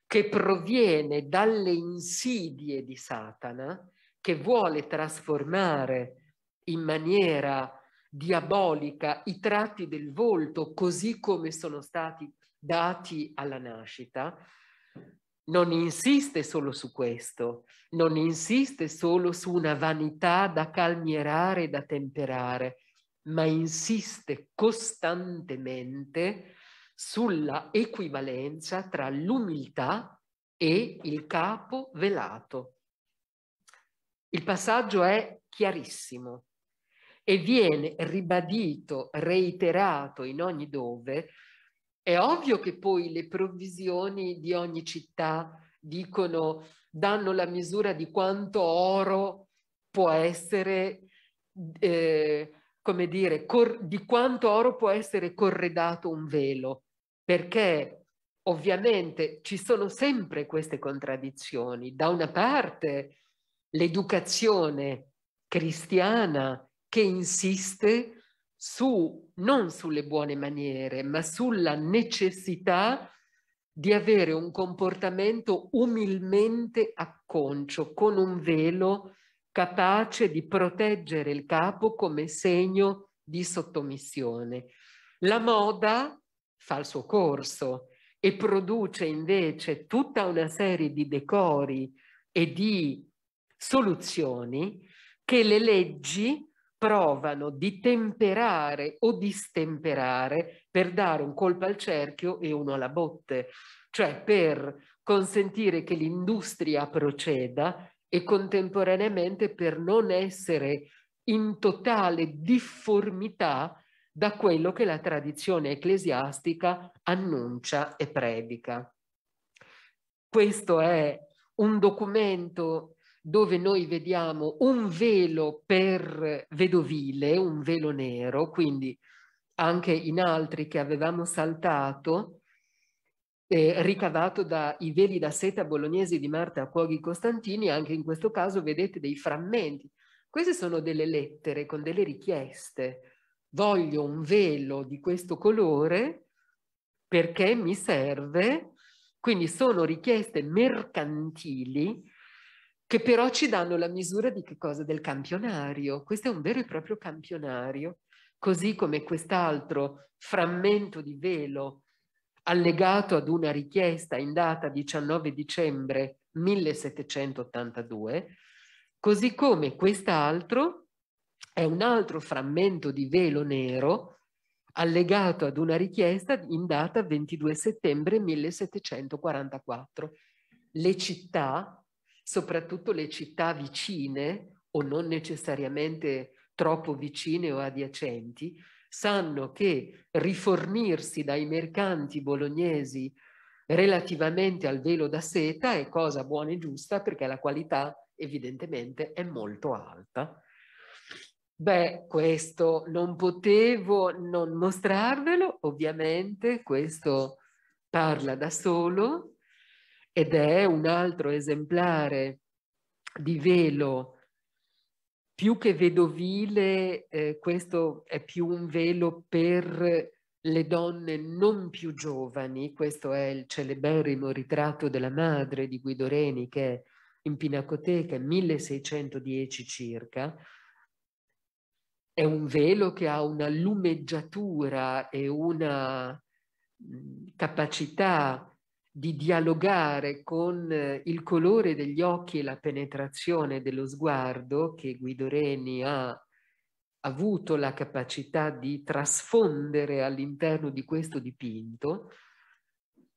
Speaker 2: che proviene dalle insidie di Satana, che vuole trasformare in maniera diabolica i tratti del volto così come sono stati dati alla nascita, non insiste solo su questo, non insiste solo su una vanità da calmierare da temperare, ma insiste costantemente sulla equivalenza tra l'umiltà e il capo velato. Il passaggio è chiarissimo e viene ribadito, reiterato in ogni dove. È ovvio che poi le provvisioni di ogni città dicono, danno la misura di quanto oro può essere eh, come dire, di quanto oro può essere corredato un velo, perché ovviamente ci sono sempre queste contraddizioni. Da una parte l'educazione cristiana che insiste su, non sulle buone maniere, ma sulla necessità di avere un comportamento umilmente acconcio, con un velo capace di proteggere il capo come segno di sottomissione. La moda fa il suo corso e produce invece tutta una serie di decori e di soluzioni che le leggi provano di temperare o distemperare per dare un colpo al cerchio e uno alla botte, cioè per consentire che l'industria proceda e contemporaneamente per non essere in totale difformità da quello che la tradizione ecclesiastica annuncia e predica. Questo è un documento dove noi vediamo un velo per vedovile, un velo nero, quindi anche in altri che avevamo saltato, eh, ricavato dai veli da seta bolognesi di Marta Cuoghi Costantini, anche in questo caso vedete dei frammenti. Queste sono delle lettere con delle richieste. Voglio un velo di questo colore perché mi serve, quindi sono richieste mercantili che però ci danno la misura di che cosa? Del campionario. Questo è un vero e proprio campionario, così come quest'altro frammento di velo allegato ad una richiesta in data 19 dicembre 1782, così come quest'altro è un altro frammento di velo nero allegato ad una richiesta in data 22 settembre 1744. Le città, soprattutto le città vicine o non necessariamente troppo vicine o adiacenti, sanno che rifornirsi dai mercanti bolognesi relativamente al velo da seta è cosa buona e giusta perché la qualità evidentemente è molto alta. Beh, questo non potevo non mostrarvelo, ovviamente questo parla da solo ed è un altro esemplare di velo più che vedovile, eh, questo è più un velo per le donne non più giovani, questo è il celeberrimo ritratto della madre di Guido Reni che è in Pinacoteca, 1610 circa, è un velo che ha una lumeggiatura e una mm, capacità di dialogare con eh, il colore degli occhi e la penetrazione dello sguardo che Guido Reni ha avuto la capacità di trasfondere all'interno di questo dipinto,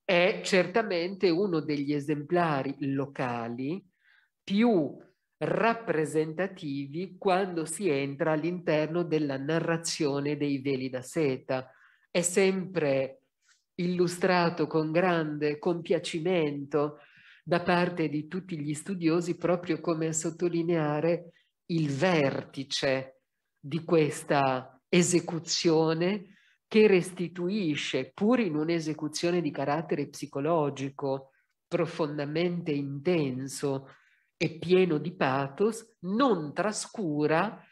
Speaker 2: è certamente uno degli esemplari locali più rappresentativi quando si entra all'interno della narrazione dei veli da seta. È sempre illustrato con grande compiacimento da parte di tutti gli studiosi proprio come a sottolineare il vertice di questa esecuzione che restituisce, pur in un'esecuzione di carattere psicologico profondamente intenso e pieno di pathos, non trascura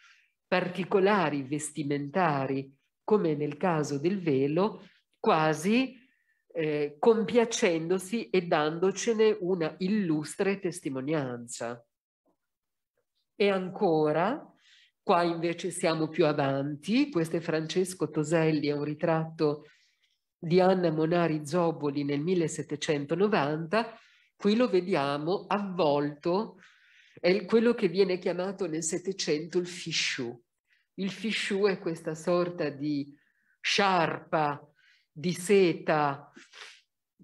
Speaker 2: particolari vestimentari, come nel caso del velo, quasi eh, compiacendosi e dandocene una illustre testimonianza. E ancora, qua invece siamo più avanti, questo è Francesco Toselli, è un ritratto di Anna Monari Zoboli nel 1790, qui lo vediamo avvolto, è quello che viene chiamato nel Settecento il fisciù. Il fisciù è questa sorta di sciarpa di seta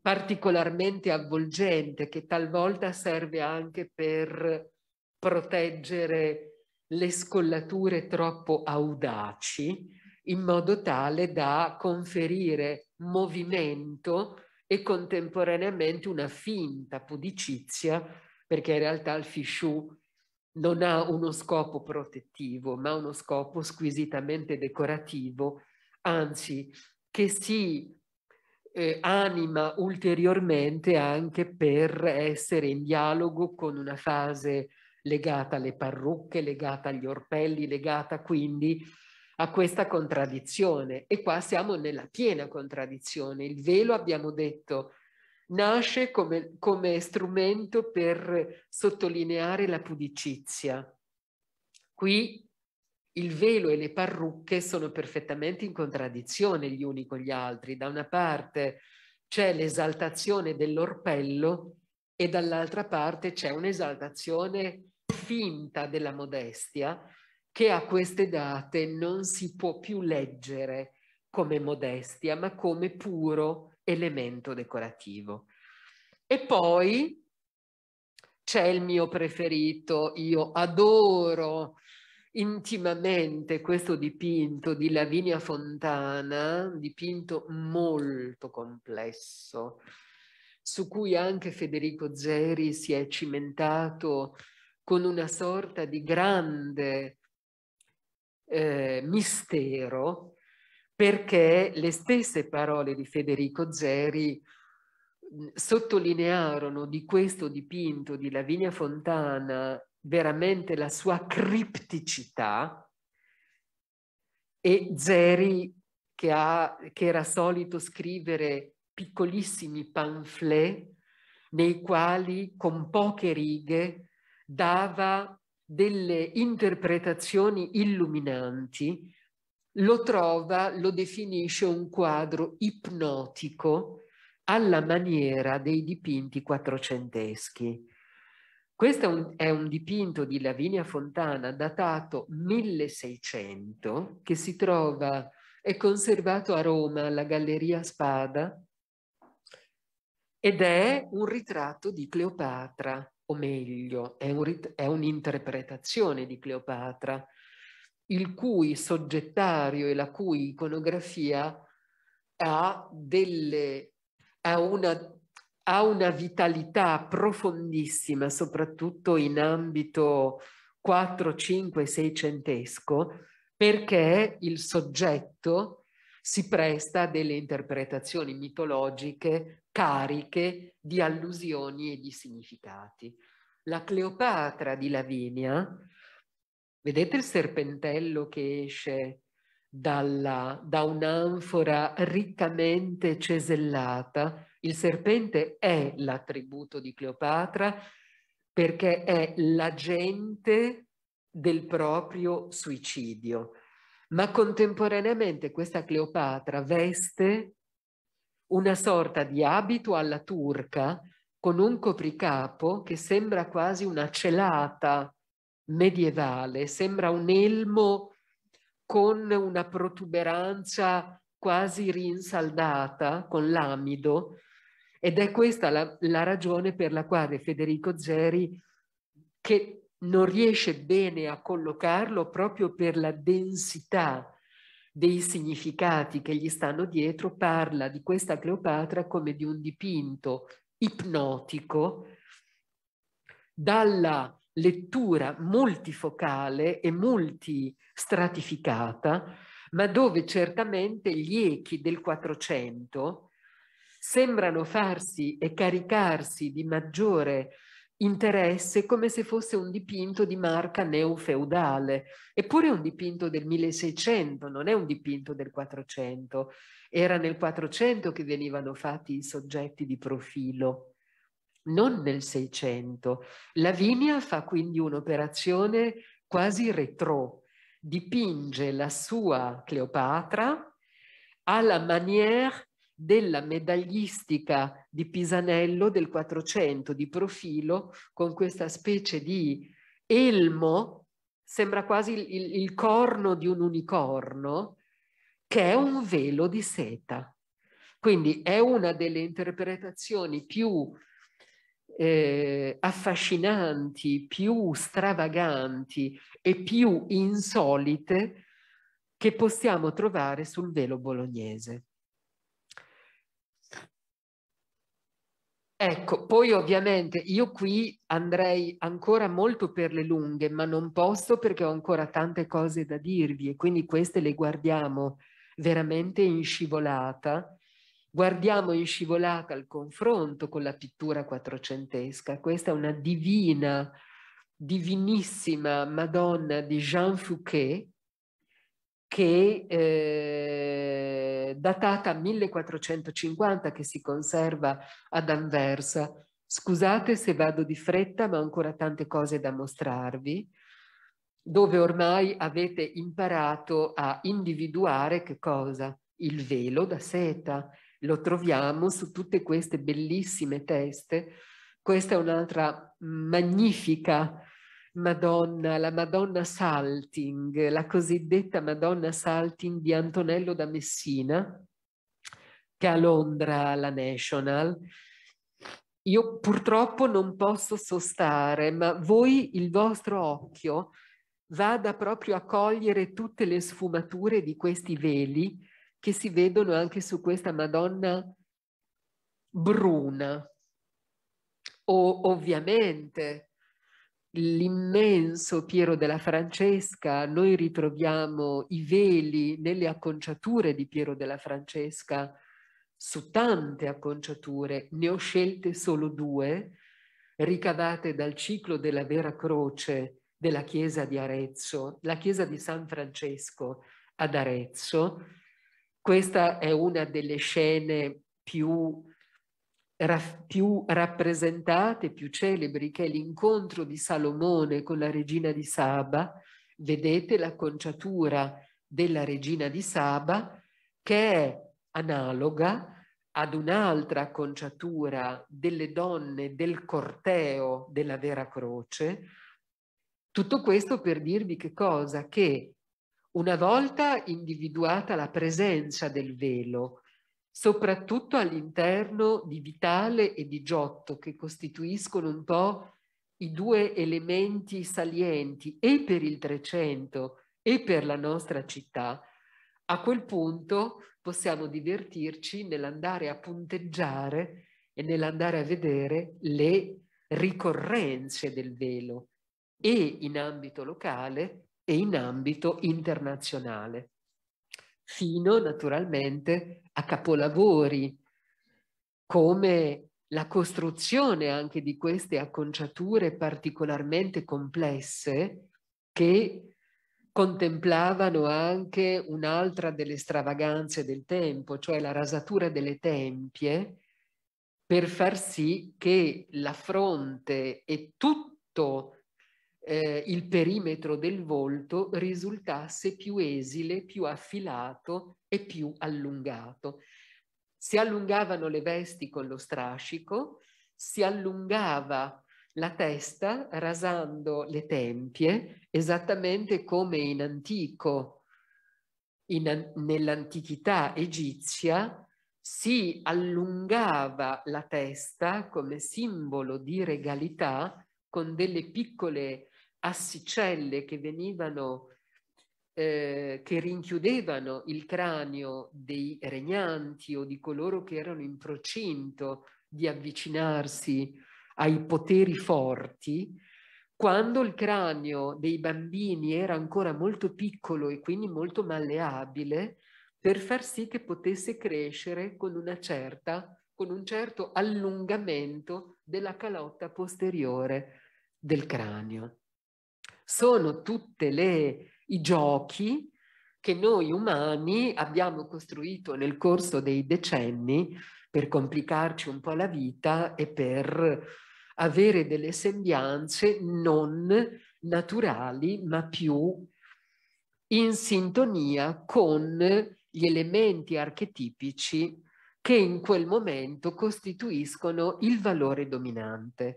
Speaker 2: particolarmente avvolgente che talvolta serve anche per proteggere le scollature troppo audaci in modo tale da conferire movimento e contemporaneamente una finta pudicizia perché in realtà il fichou non ha uno scopo protettivo ma uno scopo squisitamente decorativo anzi che si eh, anima ulteriormente anche per essere in dialogo con una fase legata alle parrucche, legata agli orpelli, legata quindi a questa contraddizione. E qua siamo nella piena contraddizione. Il velo, abbiamo detto, nasce come, come strumento per sottolineare la pudicizia. Qui il velo e le parrucche sono perfettamente in contraddizione gli uni con gli altri. Da una parte c'è l'esaltazione dell'orpello e dall'altra parte c'è un'esaltazione finta della modestia che a queste date non si può più leggere come modestia, ma come puro elemento decorativo. E poi c'è il mio preferito, io adoro intimamente questo dipinto di Lavinia Fontana, dipinto molto complesso, su cui anche Federico Zeri si è cimentato con una sorta di grande eh, mistero, perché le stesse parole di Federico Zeri sottolinearono di questo dipinto di Lavinia Fontana veramente la sua cripticità e Zeri che, ha, che era solito scrivere piccolissimi pamphlet nei quali con poche righe dava delle interpretazioni illuminanti, lo trova, lo definisce un quadro ipnotico alla maniera dei dipinti quattrocenteschi. Questo è un, è un, dipinto di Lavinia Fontana datato 1600 che si trova, è conservato a Roma alla Galleria Spada ed è un ritratto di Cleopatra, o meglio, è un'interpretazione di Cleopatra, il cui soggettario e la cui iconografia ha, delle, ha una ha una vitalità profondissima, soprattutto in ambito 4, 5, 6 centesco, perché il soggetto si presta a delle interpretazioni mitologiche cariche di allusioni e di significati. La Cleopatra di Lavinia, vedete il serpentello che esce dalla, da un'anfora riccamente cesellata, il serpente è l'attributo di Cleopatra perché è l'agente del proprio suicidio. Ma contemporaneamente questa Cleopatra veste una sorta di abito alla turca con un copricapo che sembra quasi una celata medievale, sembra un elmo con una protuberanza quasi rinsaldata con l'amido ed è questa la, la ragione per la quale Federico Zeri, che non riesce bene a collocarlo proprio per la densità dei significati che gli stanno dietro, parla di questa Cleopatra come di un dipinto ipnotico dalla lettura multifocale e multistratificata, ma dove certamente gli echi del Quattrocento sembrano farsi e caricarsi di maggiore interesse come se fosse un dipinto di marca neofeudale, eppure è un dipinto del 1600, non è un dipinto del 400. Era nel 400 che venivano fatti i soggetti di profilo, non nel 600. Lavinia fa quindi un'operazione quasi retro, dipinge la sua Cleopatra alla manière della medaglistica di Pisanello del 400 di profilo con questa specie di elmo, sembra quasi il, il corno di un unicorno, che è un velo di seta. Quindi è una delle interpretazioni più eh, affascinanti, più stravaganti e più insolite che possiamo trovare sul velo bolognese. Ecco, poi ovviamente io qui andrei ancora molto per le lunghe, ma non posso perché ho ancora tante cose da dirvi e quindi queste le guardiamo veramente in scivolata. Guardiamo in scivolata il confronto con la pittura quattrocentesca. Questa è una divina, divinissima Madonna di Jean Fouquet che eh, datata 1450 che si conserva ad Anversa. Scusate se vado di fretta, ma ho ancora tante cose da mostrarvi, dove ormai avete imparato a individuare che cosa? Il velo da seta. Lo troviamo su tutte queste bellissime teste. Questa è un'altra magnifica Madonna, la Madonna Salting, la cosiddetta Madonna Salting di Antonello da Messina, che a Londra la National. Io purtroppo non posso sostare, ma voi il vostro occhio vada proprio a cogliere tutte le sfumature di questi veli che si vedono anche su questa Madonna bruna. O, ovviamente l'immenso Piero della Francesca, noi ritroviamo i veli nelle acconciature di Piero della Francesca, su tante acconciature, ne ho scelte solo due, ricavate dal ciclo della Vera Croce della chiesa di Arezzo, la chiesa di San Francesco ad Arezzo. Questa è una delle scene più ra- più rappresentate, più celebri, che è l'incontro di Salomone con la regina di Saba, vedete l'acconciatura della regina di Saba che è analoga ad un'altra acconciatura delle donne del corteo della Vera Croce. Tutto questo per dirvi che cosa? Che una volta individuata la presenza del velo, soprattutto all'interno di Vitale e di Giotto, che costituiscono un po' i due elementi salienti e per il Trecento e per la nostra città, a quel punto possiamo divertirci nell'andare a punteggiare e nell'andare a vedere le ricorrenze del velo e in ambito locale e in ambito internazionale fino naturalmente a capolavori come la costruzione anche di queste acconciature particolarmente complesse che contemplavano anche un'altra delle stravaganze del tempo, cioè la rasatura delle tempie, per far sì che la fronte e tutto eh, il perimetro del volto risultasse più esile, più affilato e più allungato. Si allungavano le vesti con lo strascico, si allungava la testa rasando le tempie, esattamente come in antico, in, nell'antichità egizia, si allungava la testa come simbolo di regalità con delle piccole assicelle che venivano eh, che rinchiudevano il cranio dei regnanti o di coloro che erano in procinto di avvicinarsi ai poteri forti, quando il cranio dei bambini era ancora molto piccolo e quindi molto malleabile, per far sì che potesse crescere con una certa con un certo allungamento della calotta posteriore del cranio sono tutti i giochi che noi umani abbiamo costruito nel corso dei decenni per complicarci un po' la vita e per avere delle sembianze non naturali ma più in sintonia con gli elementi archetipici che in quel momento costituiscono il valore dominante.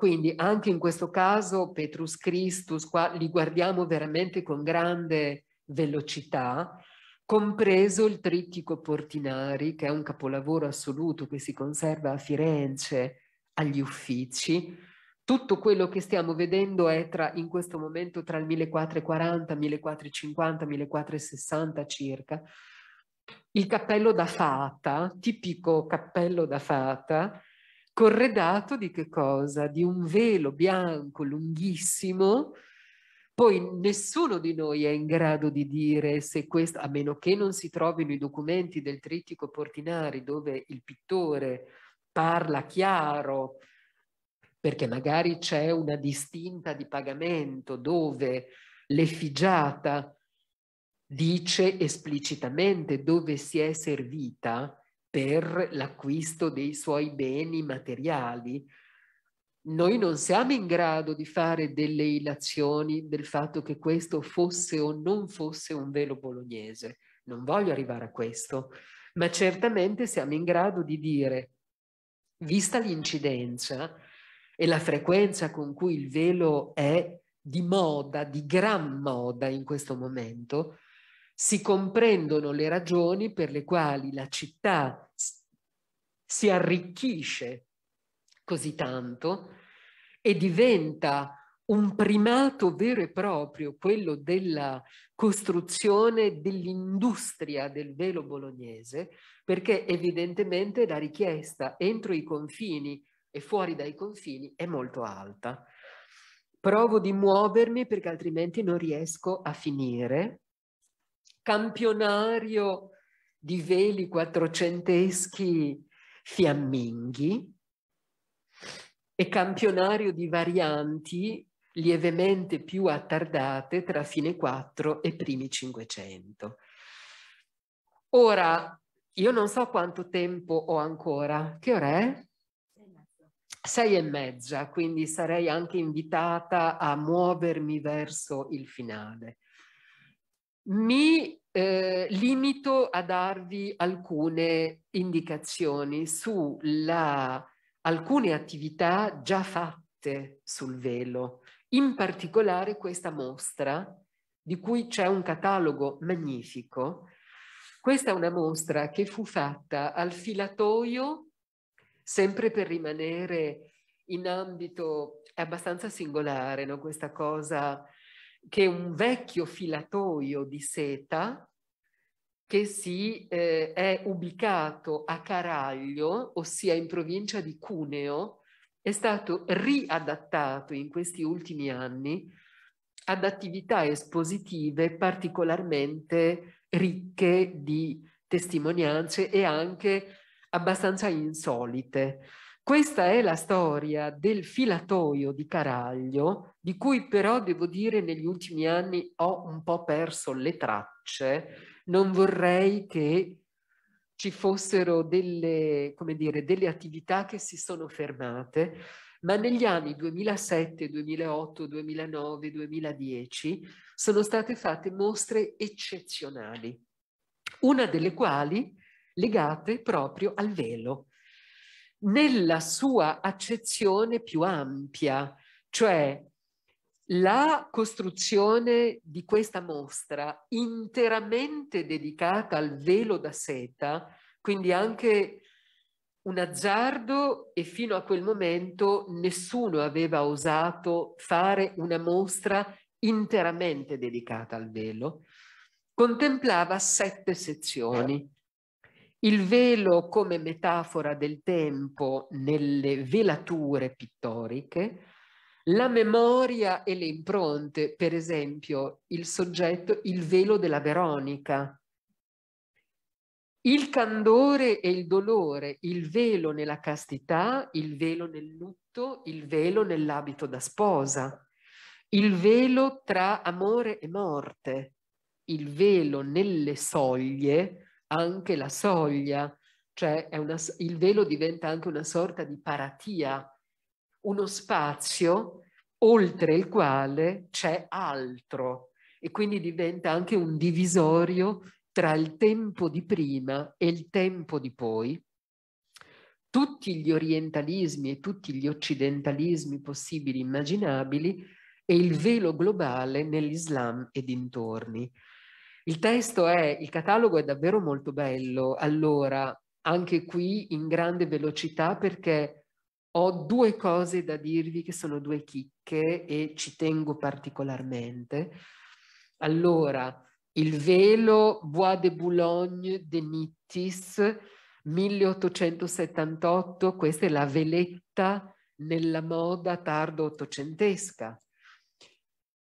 Speaker 2: Quindi anche in questo caso Petrus Christus, qua li guardiamo veramente con grande velocità, compreso il Trittico Portinari, che è un capolavoro assoluto che si conserva a Firenze agli uffici. Tutto quello che stiamo vedendo è tra, in questo momento tra il 1440, 1450, 1460 circa. Il cappello da fata, tipico cappello da fata, corredato di che cosa? Di un velo bianco lunghissimo. Poi nessuno di noi è in grado di dire se questo, a meno che non si trovino i documenti del trittico Portinari dove il pittore parla chiaro, perché magari c'è una distinta di pagamento dove l'effigiata dice esplicitamente dove si è servita, per l'acquisto dei suoi beni materiali, noi non siamo in grado di fare delle ilazioni del fatto che questo fosse o non fosse un velo bolognese. Non voglio arrivare a questo, ma certamente siamo in grado di dire, vista l'incidenza e la frequenza con cui il velo è di moda, di gran moda in questo momento, si comprendono le ragioni per le quali la città si arricchisce così tanto e diventa un primato vero e proprio, quello della costruzione dell'industria del velo bolognese, perché evidentemente la richiesta entro i confini e fuori dai confini è molto alta. Provo di muovermi perché altrimenti non riesco a finire campionario di veli quattrocenteschi fiamminghi e campionario di varianti lievemente più attardate tra fine 4 e primi 500. Ora, io non so quanto tempo ho ancora. Che ora è? Sei e mezza, quindi sarei anche invitata a muovermi verso il finale. Mi eh, limito a darvi alcune indicazioni su la, alcune attività già fatte sul velo, in particolare questa mostra di cui c'è un catalogo magnifico. Questa è una mostra che fu fatta al filatoio, sempre per rimanere in ambito abbastanza singolare, no? questa cosa che un vecchio filatoio di seta che si eh, è ubicato a Caraglio, ossia in provincia di Cuneo, è stato riadattato in questi ultimi anni ad attività espositive particolarmente ricche di testimonianze e anche abbastanza insolite. Questa è la storia del filatoio di Caraglio, di cui però devo dire negli ultimi anni ho un po' perso le tracce. Non vorrei che ci fossero delle, dire, delle attività che si sono fermate, ma negli anni 2007, 2008, 2009, 2010 sono state fatte mostre eccezionali, una delle quali legate proprio al velo nella sua accezione più ampia, cioè la costruzione di questa mostra interamente dedicata al velo da seta, quindi anche un azzardo e fino a quel momento nessuno aveva osato fare una mostra interamente dedicata al velo, contemplava sette sezioni il velo come metafora del tempo nelle velature pittoriche, la memoria e le impronte, per esempio il soggetto, il velo della Veronica, il candore e il dolore, il velo nella castità, il velo nel lutto, il velo nell'abito da sposa, il velo tra amore e morte, il velo nelle soglie, anche la soglia, cioè una, il velo diventa anche una sorta di paratia, uno spazio oltre il quale c'è altro e quindi diventa anche un divisorio tra il tempo di prima e il tempo di poi. Tutti gli orientalismi e tutti gli occidentalismi possibili e immaginabili e il velo globale nell'Islam e dintorni. Il testo è, il catalogo è davvero molto bello, allora anche qui in grande velocità perché ho due cose da dirvi che sono due chicche e ci tengo particolarmente. Allora, il velo Bois de Boulogne de Nittis 1878, questa è la veletta nella moda tardo ottocentesca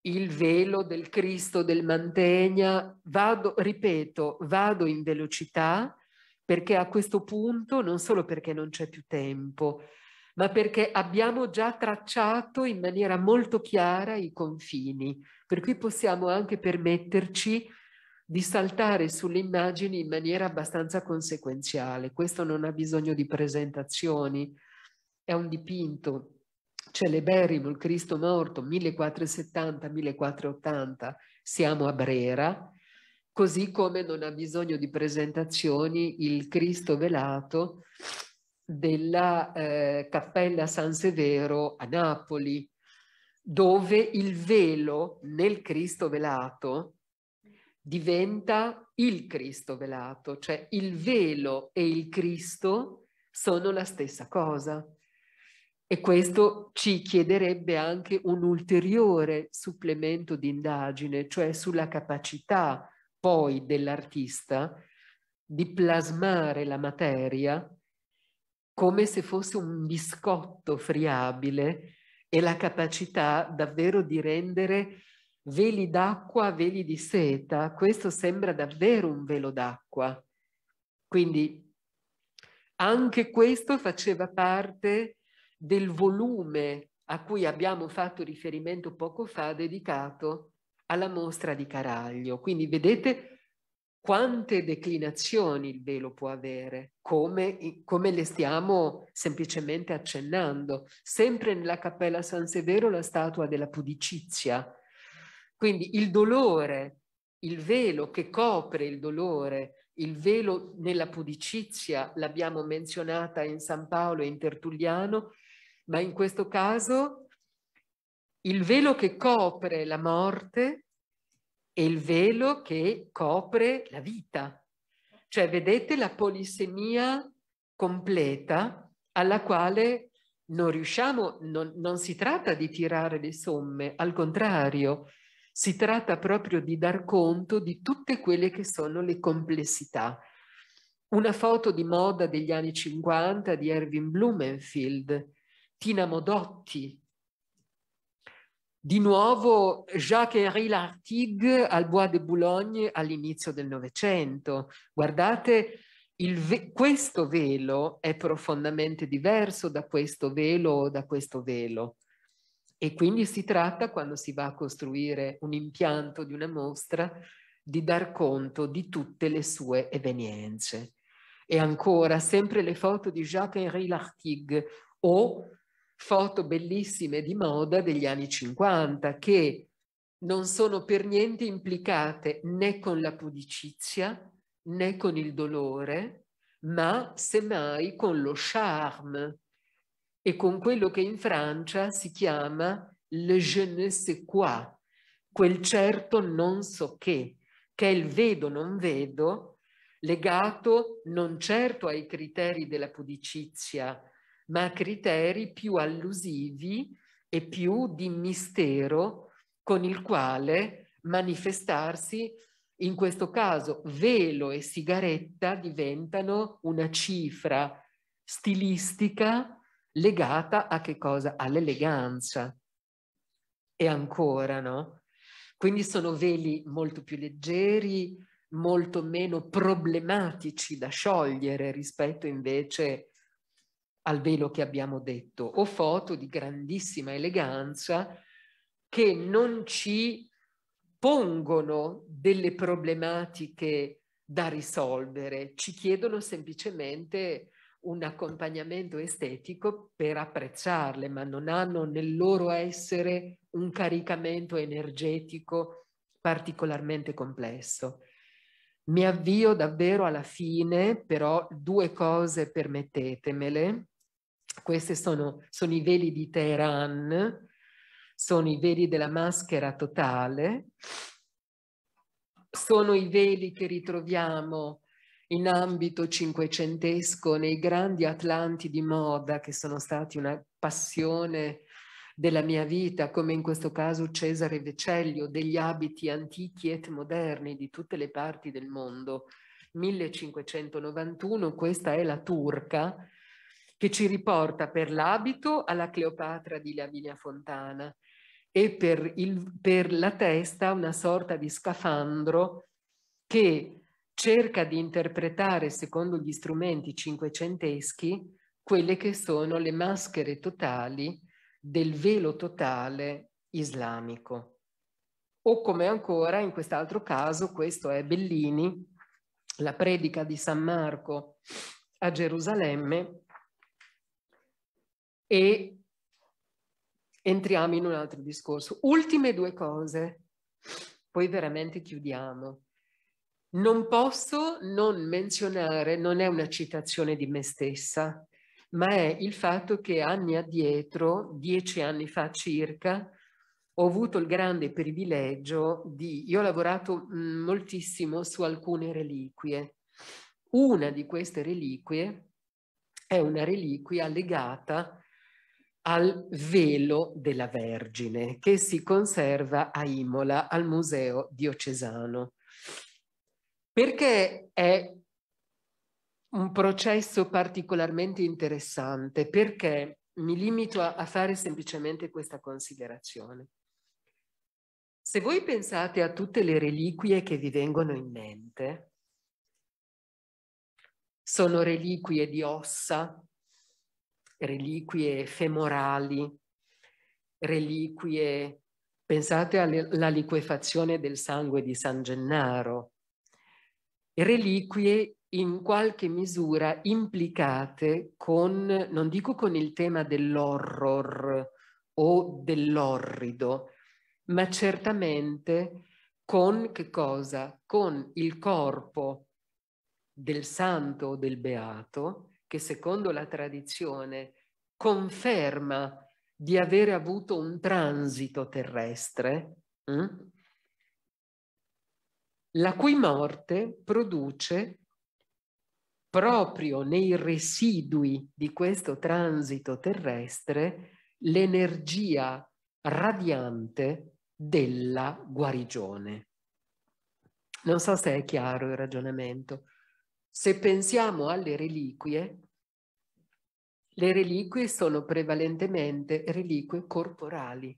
Speaker 2: il velo del Cristo del Mantegna, vado, ripeto, vado in velocità perché a questo punto non solo perché non c'è più tempo, ma perché abbiamo già tracciato in maniera molto chiara i confini, per cui possiamo anche permetterci di saltare sulle immagini in maniera abbastanza conseguenziale. Questo non ha bisogno di presentazioni, è un dipinto celeberrimo cioè, il Cristo morto 1470-1480, siamo a Brera, così come non ha bisogno di presentazioni il Cristo velato della eh, Cappella San Severo a Napoli, dove il velo nel Cristo velato diventa il Cristo velato, cioè il velo e il Cristo sono la stessa cosa. E questo ci chiederebbe anche un ulteriore supplemento di indagine, cioè sulla capacità poi dell'artista di plasmare la materia come se fosse un biscotto friabile e la capacità davvero di rendere veli d'acqua, veli di seta. Questo sembra davvero un velo d'acqua. Quindi anche questo faceva parte del volume a cui abbiamo fatto riferimento poco fa dedicato alla mostra di Caraglio. Quindi vedete quante declinazioni il velo può avere, come, come le stiamo semplicemente accennando. Sempre nella Cappella San Severo la statua della pudicizia. Quindi il dolore, il velo che copre il dolore, il velo nella pudicizia, l'abbiamo menzionata in San Paolo e in Tertulliano, ma in questo caso il velo che copre la morte è il velo che copre la vita. Cioè vedete la polisemia completa alla quale non riusciamo, non, non, si tratta di tirare le somme, al contrario, si tratta proprio di dar conto di tutte quelle che sono le complessità. Una foto di moda degli anni 50 di Erwin Blumenfield Tina Modotti. Di nuovo Jacques-Henri Lartigue al Bois de Boulogne all'inizio del Novecento. Guardate, ve questo velo è profondamente diverso da questo velo o da questo velo. E quindi si tratta, quando si va a costruire un impianto di una mostra, di dar conto di tutte le sue evenienze. E ancora, sempre le foto di Jacques-Henri Lartigue o foto bellissime di moda degli anni 50 che non sono per niente implicate né con la pudicizia né con il dolore, ma semmai con lo charme e con quello che in Francia si chiama le je ne sais quoi, quel certo non so che, che è il vedo non vedo, legato non certo ai criteri della pudicizia ma criteri più allusivi e più di mistero con il quale manifestarsi in questo caso velo e sigaretta diventano una cifra stilistica legata a che cosa? All'eleganza. E ancora, no? Quindi sono veli molto più leggeri, molto meno problematici da sciogliere rispetto invece al velo che abbiamo detto, o foto di grandissima eleganza che non ci pongono delle problematiche da risolvere, ci chiedono semplicemente un accompagnamento estetico per apprezzarle, ma non hanno nel loro essere un caricamento energetico particolarmente complesso. Mi avvio davvero alla fine, però due cose permettetemele. Questi sono, sono i veli di Teheran, sono i veli della maschera totale, sono i veli che ritroviamo in ambito cinquecentesco nei grandi atlanti di moda che sono stati una passione della mia vita, come in questo caso Cesare Vecellio, degli abiti antichi e moderni di tutte le parti del mondo. 1591, questa è la turca, che ci riporta per l'abito alla Cleopatra di Lavinia Fontana e per, il, per la testa una sorta di scafandro che cerca di interpretare secondo gli strumenti cinquecenteschi quelle che sono le maschere totali del velo totale islamico. O come ancora in quest'altro caso, questo è Bellini, la predica di San Marco a Gerusalemme, e entriamo in un altro discorso. Ultime due cose, poi veramente chiudiamo. Non posso non menzionare, non è una citazione di me stessa, ma è il fatto che anni addietro, dieci anni fa circa, ho avuto il grande privilegio di, io ho lavorato mm, moltissimo su alcune reliquie. Una di queste reliquie è una reliquia legata a al velo della Vergine che si conserva a Imola al Museo Diocesano. Perché è un processo particolarmente interessante? Perché mi limito a, a fare semplicemente questa considerazione. Se voi pensate a tutte le reliquie che vi vengono in mente, sono reliquie di ossa, reliquie femorali, reliquie, pensate alla liquefazione del sangue di San Gennaro, reliquie in qualche misura implicate con, non dico con il tema dell'horror o dell'orrido, ma certamente con che cosa? Con il corpo del santo o del beato che secondo la tradizione conferma di avere avuto un transito terrestre, mh? Mm, la cui morte produce proprio nei residui di questo transito terrestre l'energia radiante della guarigione. Non so se è chiaro il ragionamento. Se pensiamo alle reliquie, le reliquie sono prevalentemente reliquie corporali,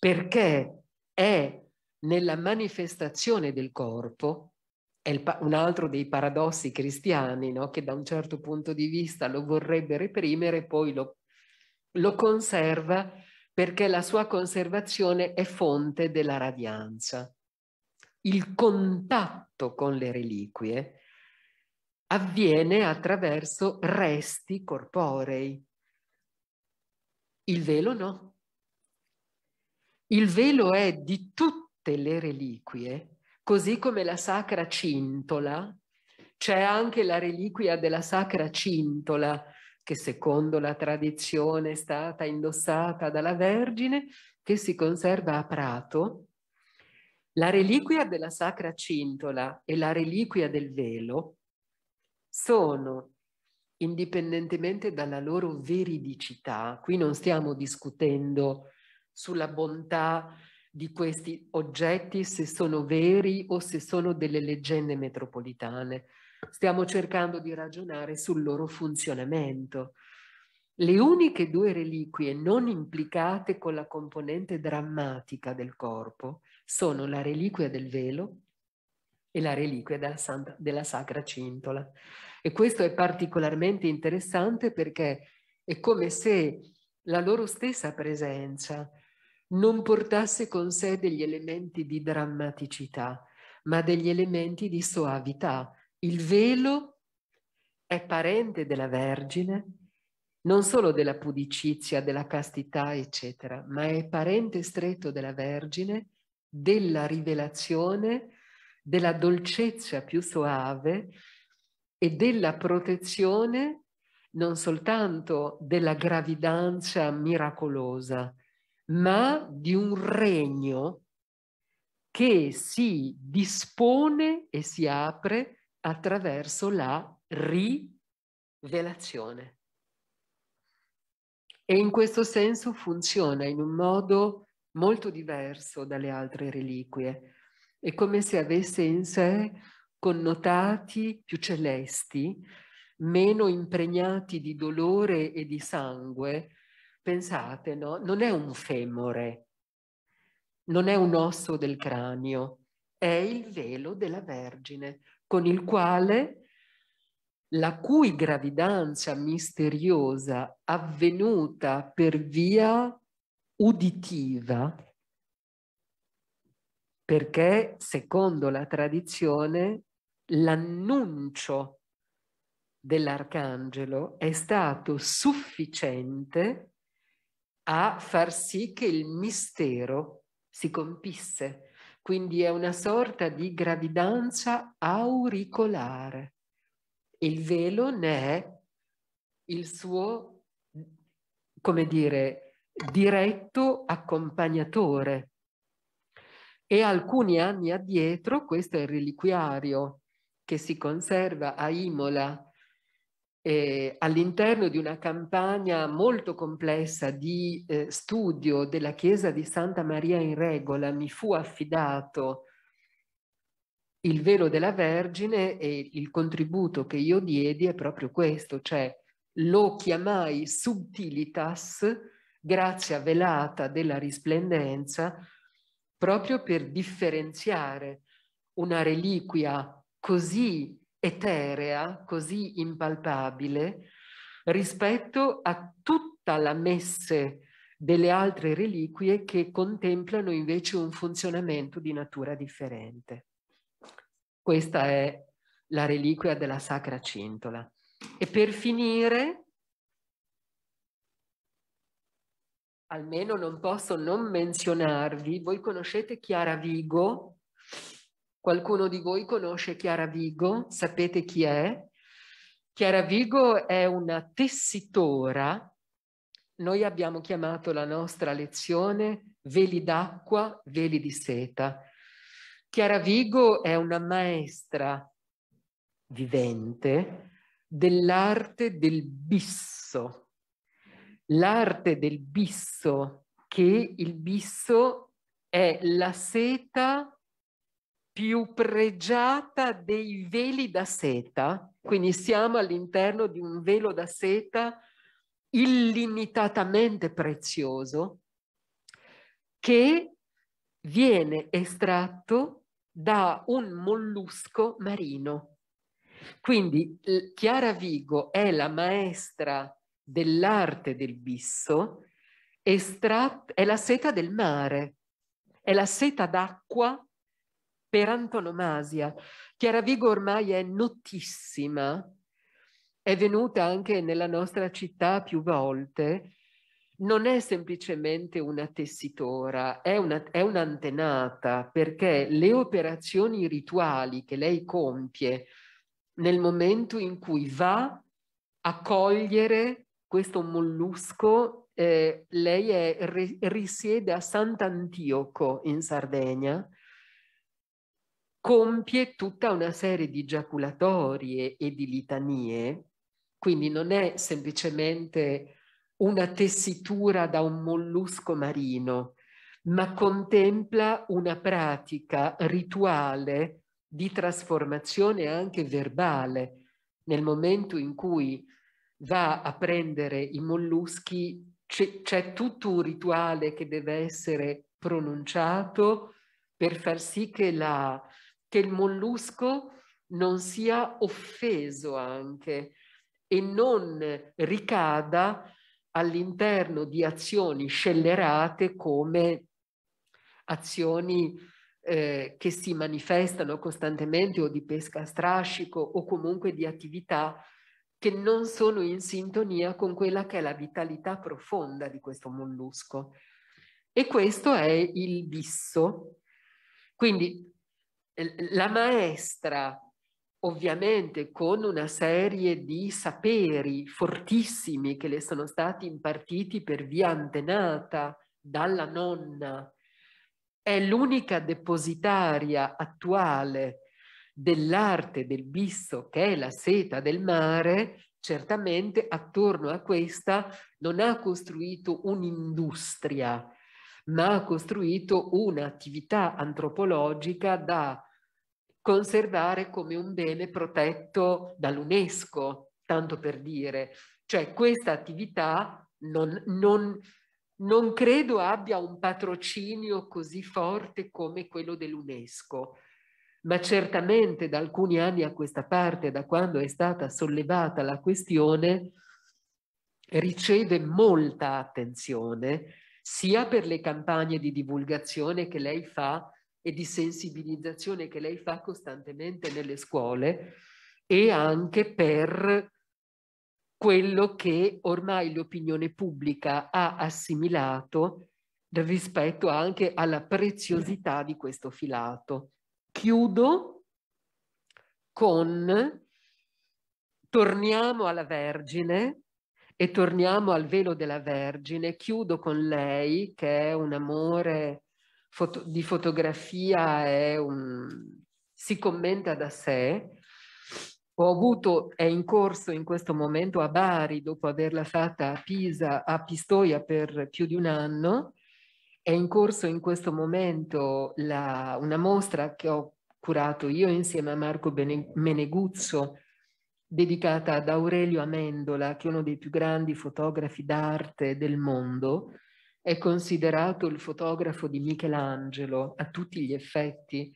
Speaker 2: perché è nella manifestazione del corpo, è un altro dei paradossi cristiani, no? che da un certo punto di vista lo vorrebbe reprimere, poi lo, lo conserva perché la sua conservazione è fonte della radianza. Il contatto con le reliquie avviene attraverso resti corporei. Il velo no. Il velo è di tutte le reliquie, così come la sacra cintola, c'è anche la reliquia della sacra cintola, che secondo la tradizione è stata indossata dalla Vergine, che si conserva a Prato. La reliquia della sacra cintola e la reliquia del velo sono, indipendentemente dalla loro veridicità, qui non stiamo discutendo sulla bontà di questi oggetti, se sono veri o se sono delle leggende metropolitane. Stiamo cercando di ragionare sul loro funzionamento. Le uniche due reliquie non implicate con la componente drammatica del corpo sono la reliquia del velo e la reliquia della, Santa, della Sacra Cintola. E questo è particolarmente interessante perché è come se la loro stessa presenza non portasse con sé degli elementi di drammaticità, ma degli elementi di soavità. Il velo è parente della Vergine, non solo della pudicizia, della castità, eccetera, ma è parente stretto della Vergine, della rivelazione della dolcezza più soave e della protezione non soltanto della gravidanza miracolosa, ma di un regno che si dispone e si apre attraverso la rivelazione. E in questo senso funziona in un modo molto diverso dalle altre reliquie. È come se avesse in sé connotati più celesti, meno impregnati di dolore e di sangue. Pensate, no? Non è un femore, non è un osso del cranio, è il velo della Vergine con il quale la cui gravidanza misteriosa avvenuta per via uditiva perché secondo la tradizione l'annuncio dell'arcangelo è stato sufficiente a far sì che il mistero si compisse. Quindi è una sorta di gravidanza auricolare. Il velo ne è il suo, come dire, diretto accompagnatore e alcuni anni addietro questo è il reliquiario che si conserva a Imola eh, all'interno di una campagna molto complessa di eh, studio della chiesa di Santa Maria in regola mi fu affidato il velo della Vergine e il contributo che io diedi è proprio questo, cioè lo chiamai subtilitas, grazia velata della risplendenza, proprio per differenziare una reliquia così eterea, così impalpabile, rispetto a tutta la messe delle altre reliquie che contemplano invece un funzionamento di natura differente. Questa è la reliquia della Sacra Cintola. E per finire almeno non posso non menzionarvi, voi conoscete Chiara Vigo? Qualcuno di voi conosce Chiara Vigo? Sapete chi è? Chiara Vigo è una tessitora. Noi abbiamo chiamato la nostra lezione Veli d'acqua, veli di seta. Chiara Vigo è una maestra vivente dell'arte del bisso, l'arte del bisso, che il bisso è la seta più pregiata dei veli da seta, quindi siamo all'interno di un velo da seta illimitatamente prezioso che viene estratto da un mollusco marino. Quindi Chiara Vigo è la maestra dell'arte del bisso è la seta del mare, è la seta d'acqua per antonomasia. Chiara Vigo ormai è notissima, è venuta anche nella nostra città più volte, non è semplicemente una tessitora, è, un'antenata perché le operazioni rituali che lei compie nel momento in cui va a cogliere questo mollusco, eh, lei è, re, risiede a Sant'Antioco in Sardegna, compie tutta una serie di giaculatorie e di litanie, quindi non è semplicemente una tessitura da un mollusco marino, ma contempla una pratica rituale di trasformazione anche verbale, nel momento in cui va a prendere i molluschi, c'è, tutto un rituale che deve essere pronunciato per far sì che, la, che il mollusco non sia offeso anche e non ricada all'interno di azioni scellerate come azioni eh, che si manifestano costantemente o di pesca a strascico o comunque di attività che non sono in sintonia con quella che è la vitalità profonda di questo mollusco. E questo è il bisso. Quindi eh, la maestra, ovviamente con una serie di saperi fortissimi che le sono stati impartiti per via antenata dalla nonna, è l'unica depositaria attuale dell'arte del bisso che è la seta del mare, certamente attorno a questa non ha costruito un'industria, ma ha costruito un'attività antropologica da conservare come un bene protetto dall'UNESCO, tanto per dire. Cioè questa attività non, non, non credo abbia un patrocinio così forte come quello dell'UNESCO, ma certamente da alcuni anni a questa parte, da quando è stata sollevata la questione, riceve molta attenzione sia per le campagne di divulgazione che lei fa e di sensibilizzazione che lei fa costantemente nelle scuole e anche per quello che ormai l'opinione pubblica ha assimilato rispetto anche alla preziosità di questo filato chiudo con torniamo alla Vergine e torniamo al velo della Vergine, chiudo con lei che è un amore foto di fotografia, è un... si commenta da sé. Ho avuto, è in corso in questo momento a Bari, dopo averla fatta a Pisa, a Pistoia per più di un anno, è in corso in questo momento la, una mostra che ho curato io insieme a Marco Bene, Meneguzzo, dedicata ad Aurelio Amendola, che è uno dei più grandi fotografi d'arte del mondo, è considerato il fotografo di Michelangelo a tutti gli effetti,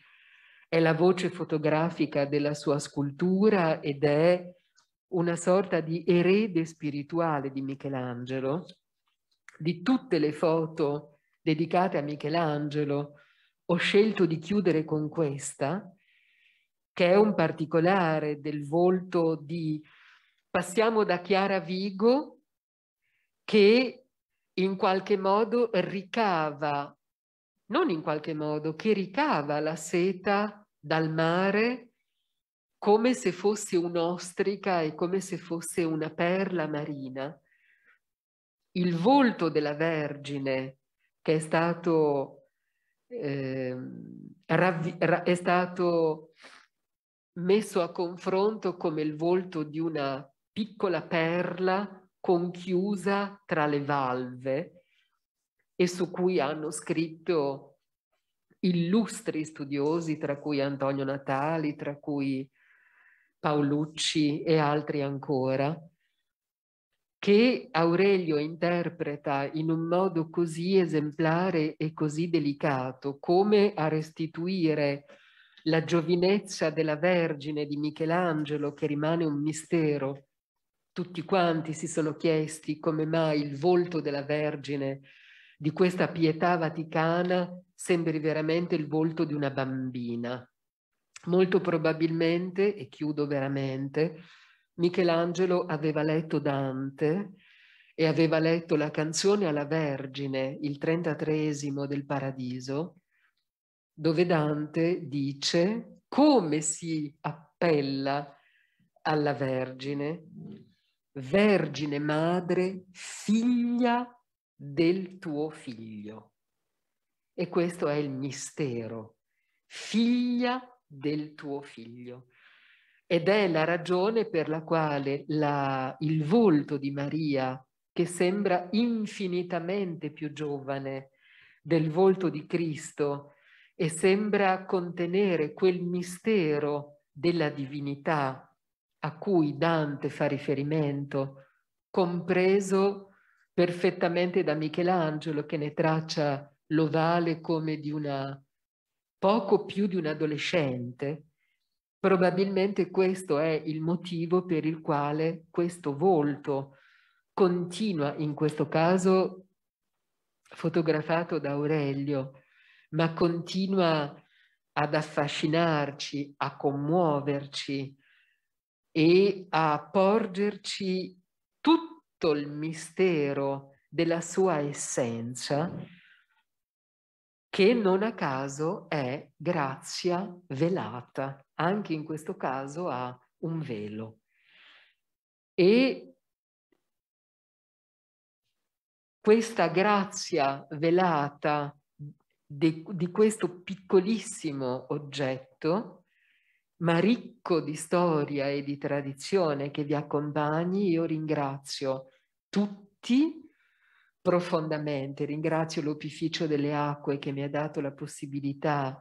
Speaker 2: è la voce fotografica della sua scultura ed è una sorta di erede spirituale di Michelangelo, di tutte le foto che dedicate a Michelangelo, ho scelto di chiudere con questa, che è un particolare del volto di... Passiamo da Chiara Vigo che in qualche modo ricava, non in qualche modo, che ricava la seta dal mare come se fosse un'ostrica e come se fosse una perla marina. Il volto della Vergine che è stato, eh, è stato messo a confronto come il volto di una piccola perla conchiusa tra le valve e su cui hanno scritto illustri studiosi, tra cui Antonio Natali, tra cui Paolucci e altri ancora, che Aurelio interpreta in un modo così esemplare e così delicato come a restituire la giovinezza della Vergine di Michelangelo che rimane un mistero. Tutti quanti si sono chiesti come mai il volto della Vergine di questa pietà vaticana sembri veramente il volto di una bambina. Molto probabilmente, e chiudo veramente, Michelangelo aveva letto Dante e aveva letto la canzone alla Vergine, il trentatreesimo del Paradiso, dove Dante dice come si appella alla Vergine, Vergine madre, figlia del tuo figlio. E questo è il mistero, figlia del tuo figlio ed è la ragione per la quale la, il volto di Maria, che sembra infinitamente più giovane del volto di Cristo e sembra contenere quel mistero della divinità a cui Dante fa riferimento, compreso perfettamente da Michelangelo che ne traccia l'ovale come di una poco più di un adolescente, Probabilmente questo è il motivo per il quale questo volto continua, in questo caso fotografato da Aurelio, ma continua ad affascinarci, a commuoverci e a porgerci tutto il mistero della sua essenza che non a caso è grazia velata, anche in questo caso ha un velo. E questa grazia velata di, di questo piccolissimo oggetto, ma ricco di storia e di tradizione che vi accompagni, io ringrazio tutti profondamente. Ringrazio l'Opificio delle Acque che mi ha dato la possibilità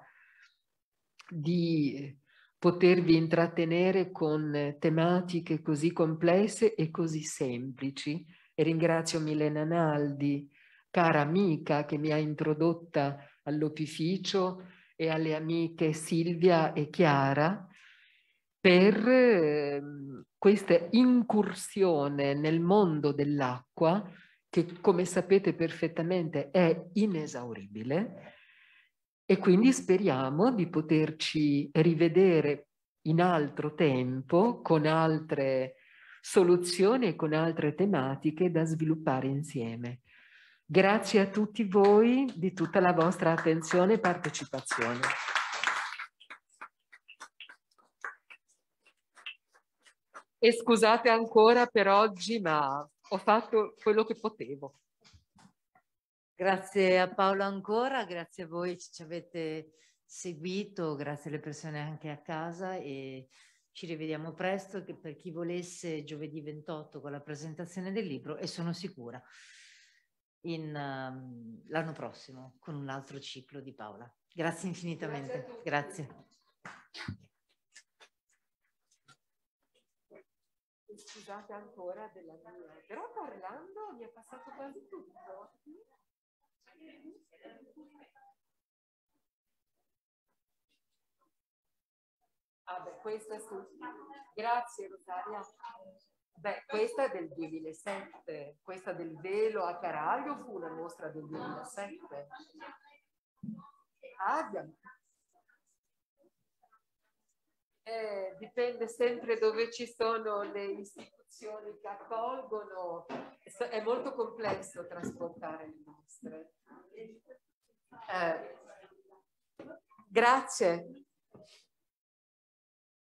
Speaker 2: di potervi intrattenere con tematiche così complesse e così semplici. E ringrazio Milena Naldi, cara amica che mi ha introdotta all'Opificio e alle amiche Silvia e Chiara per ehm, questa incursione nel mondo dell'acqua che come sapete perfettamente è inesauribile e quindi speriamo di poterci rivedere in altro tempo con altre soluzioni e con altre tematiche da sviluppare insieme. Grazie a tutti voi di tutta la vostra attenzione e partecipazione. E scusate ancora per oggi, ma ho fatto quello che
Speaker 1: potevo. Grazie a Paolo ancora, grazie a voi che ci avete seguito, grazie alle persone anche a casa e ci rivediamo presto che per chi volesse giovedì 28 con la presentazione del libro e sono sicura in, um, l'anno prossimo con un altro ciclo di Paola. Grazie infinitamente. Grazie.
Speaker 2: scusate ancora della mia, però parlando mi è passato quasi tutto. Ah beh, questa è Grazie Rosaria. Beh, questa è del 2007, questa del velo a Caraglio fu una mostra del 2007. Ah, eh, dipende sempre dove ci sono le istituzioni che accolgono, è molto complesso trasportare le nostre. Eh, grazie.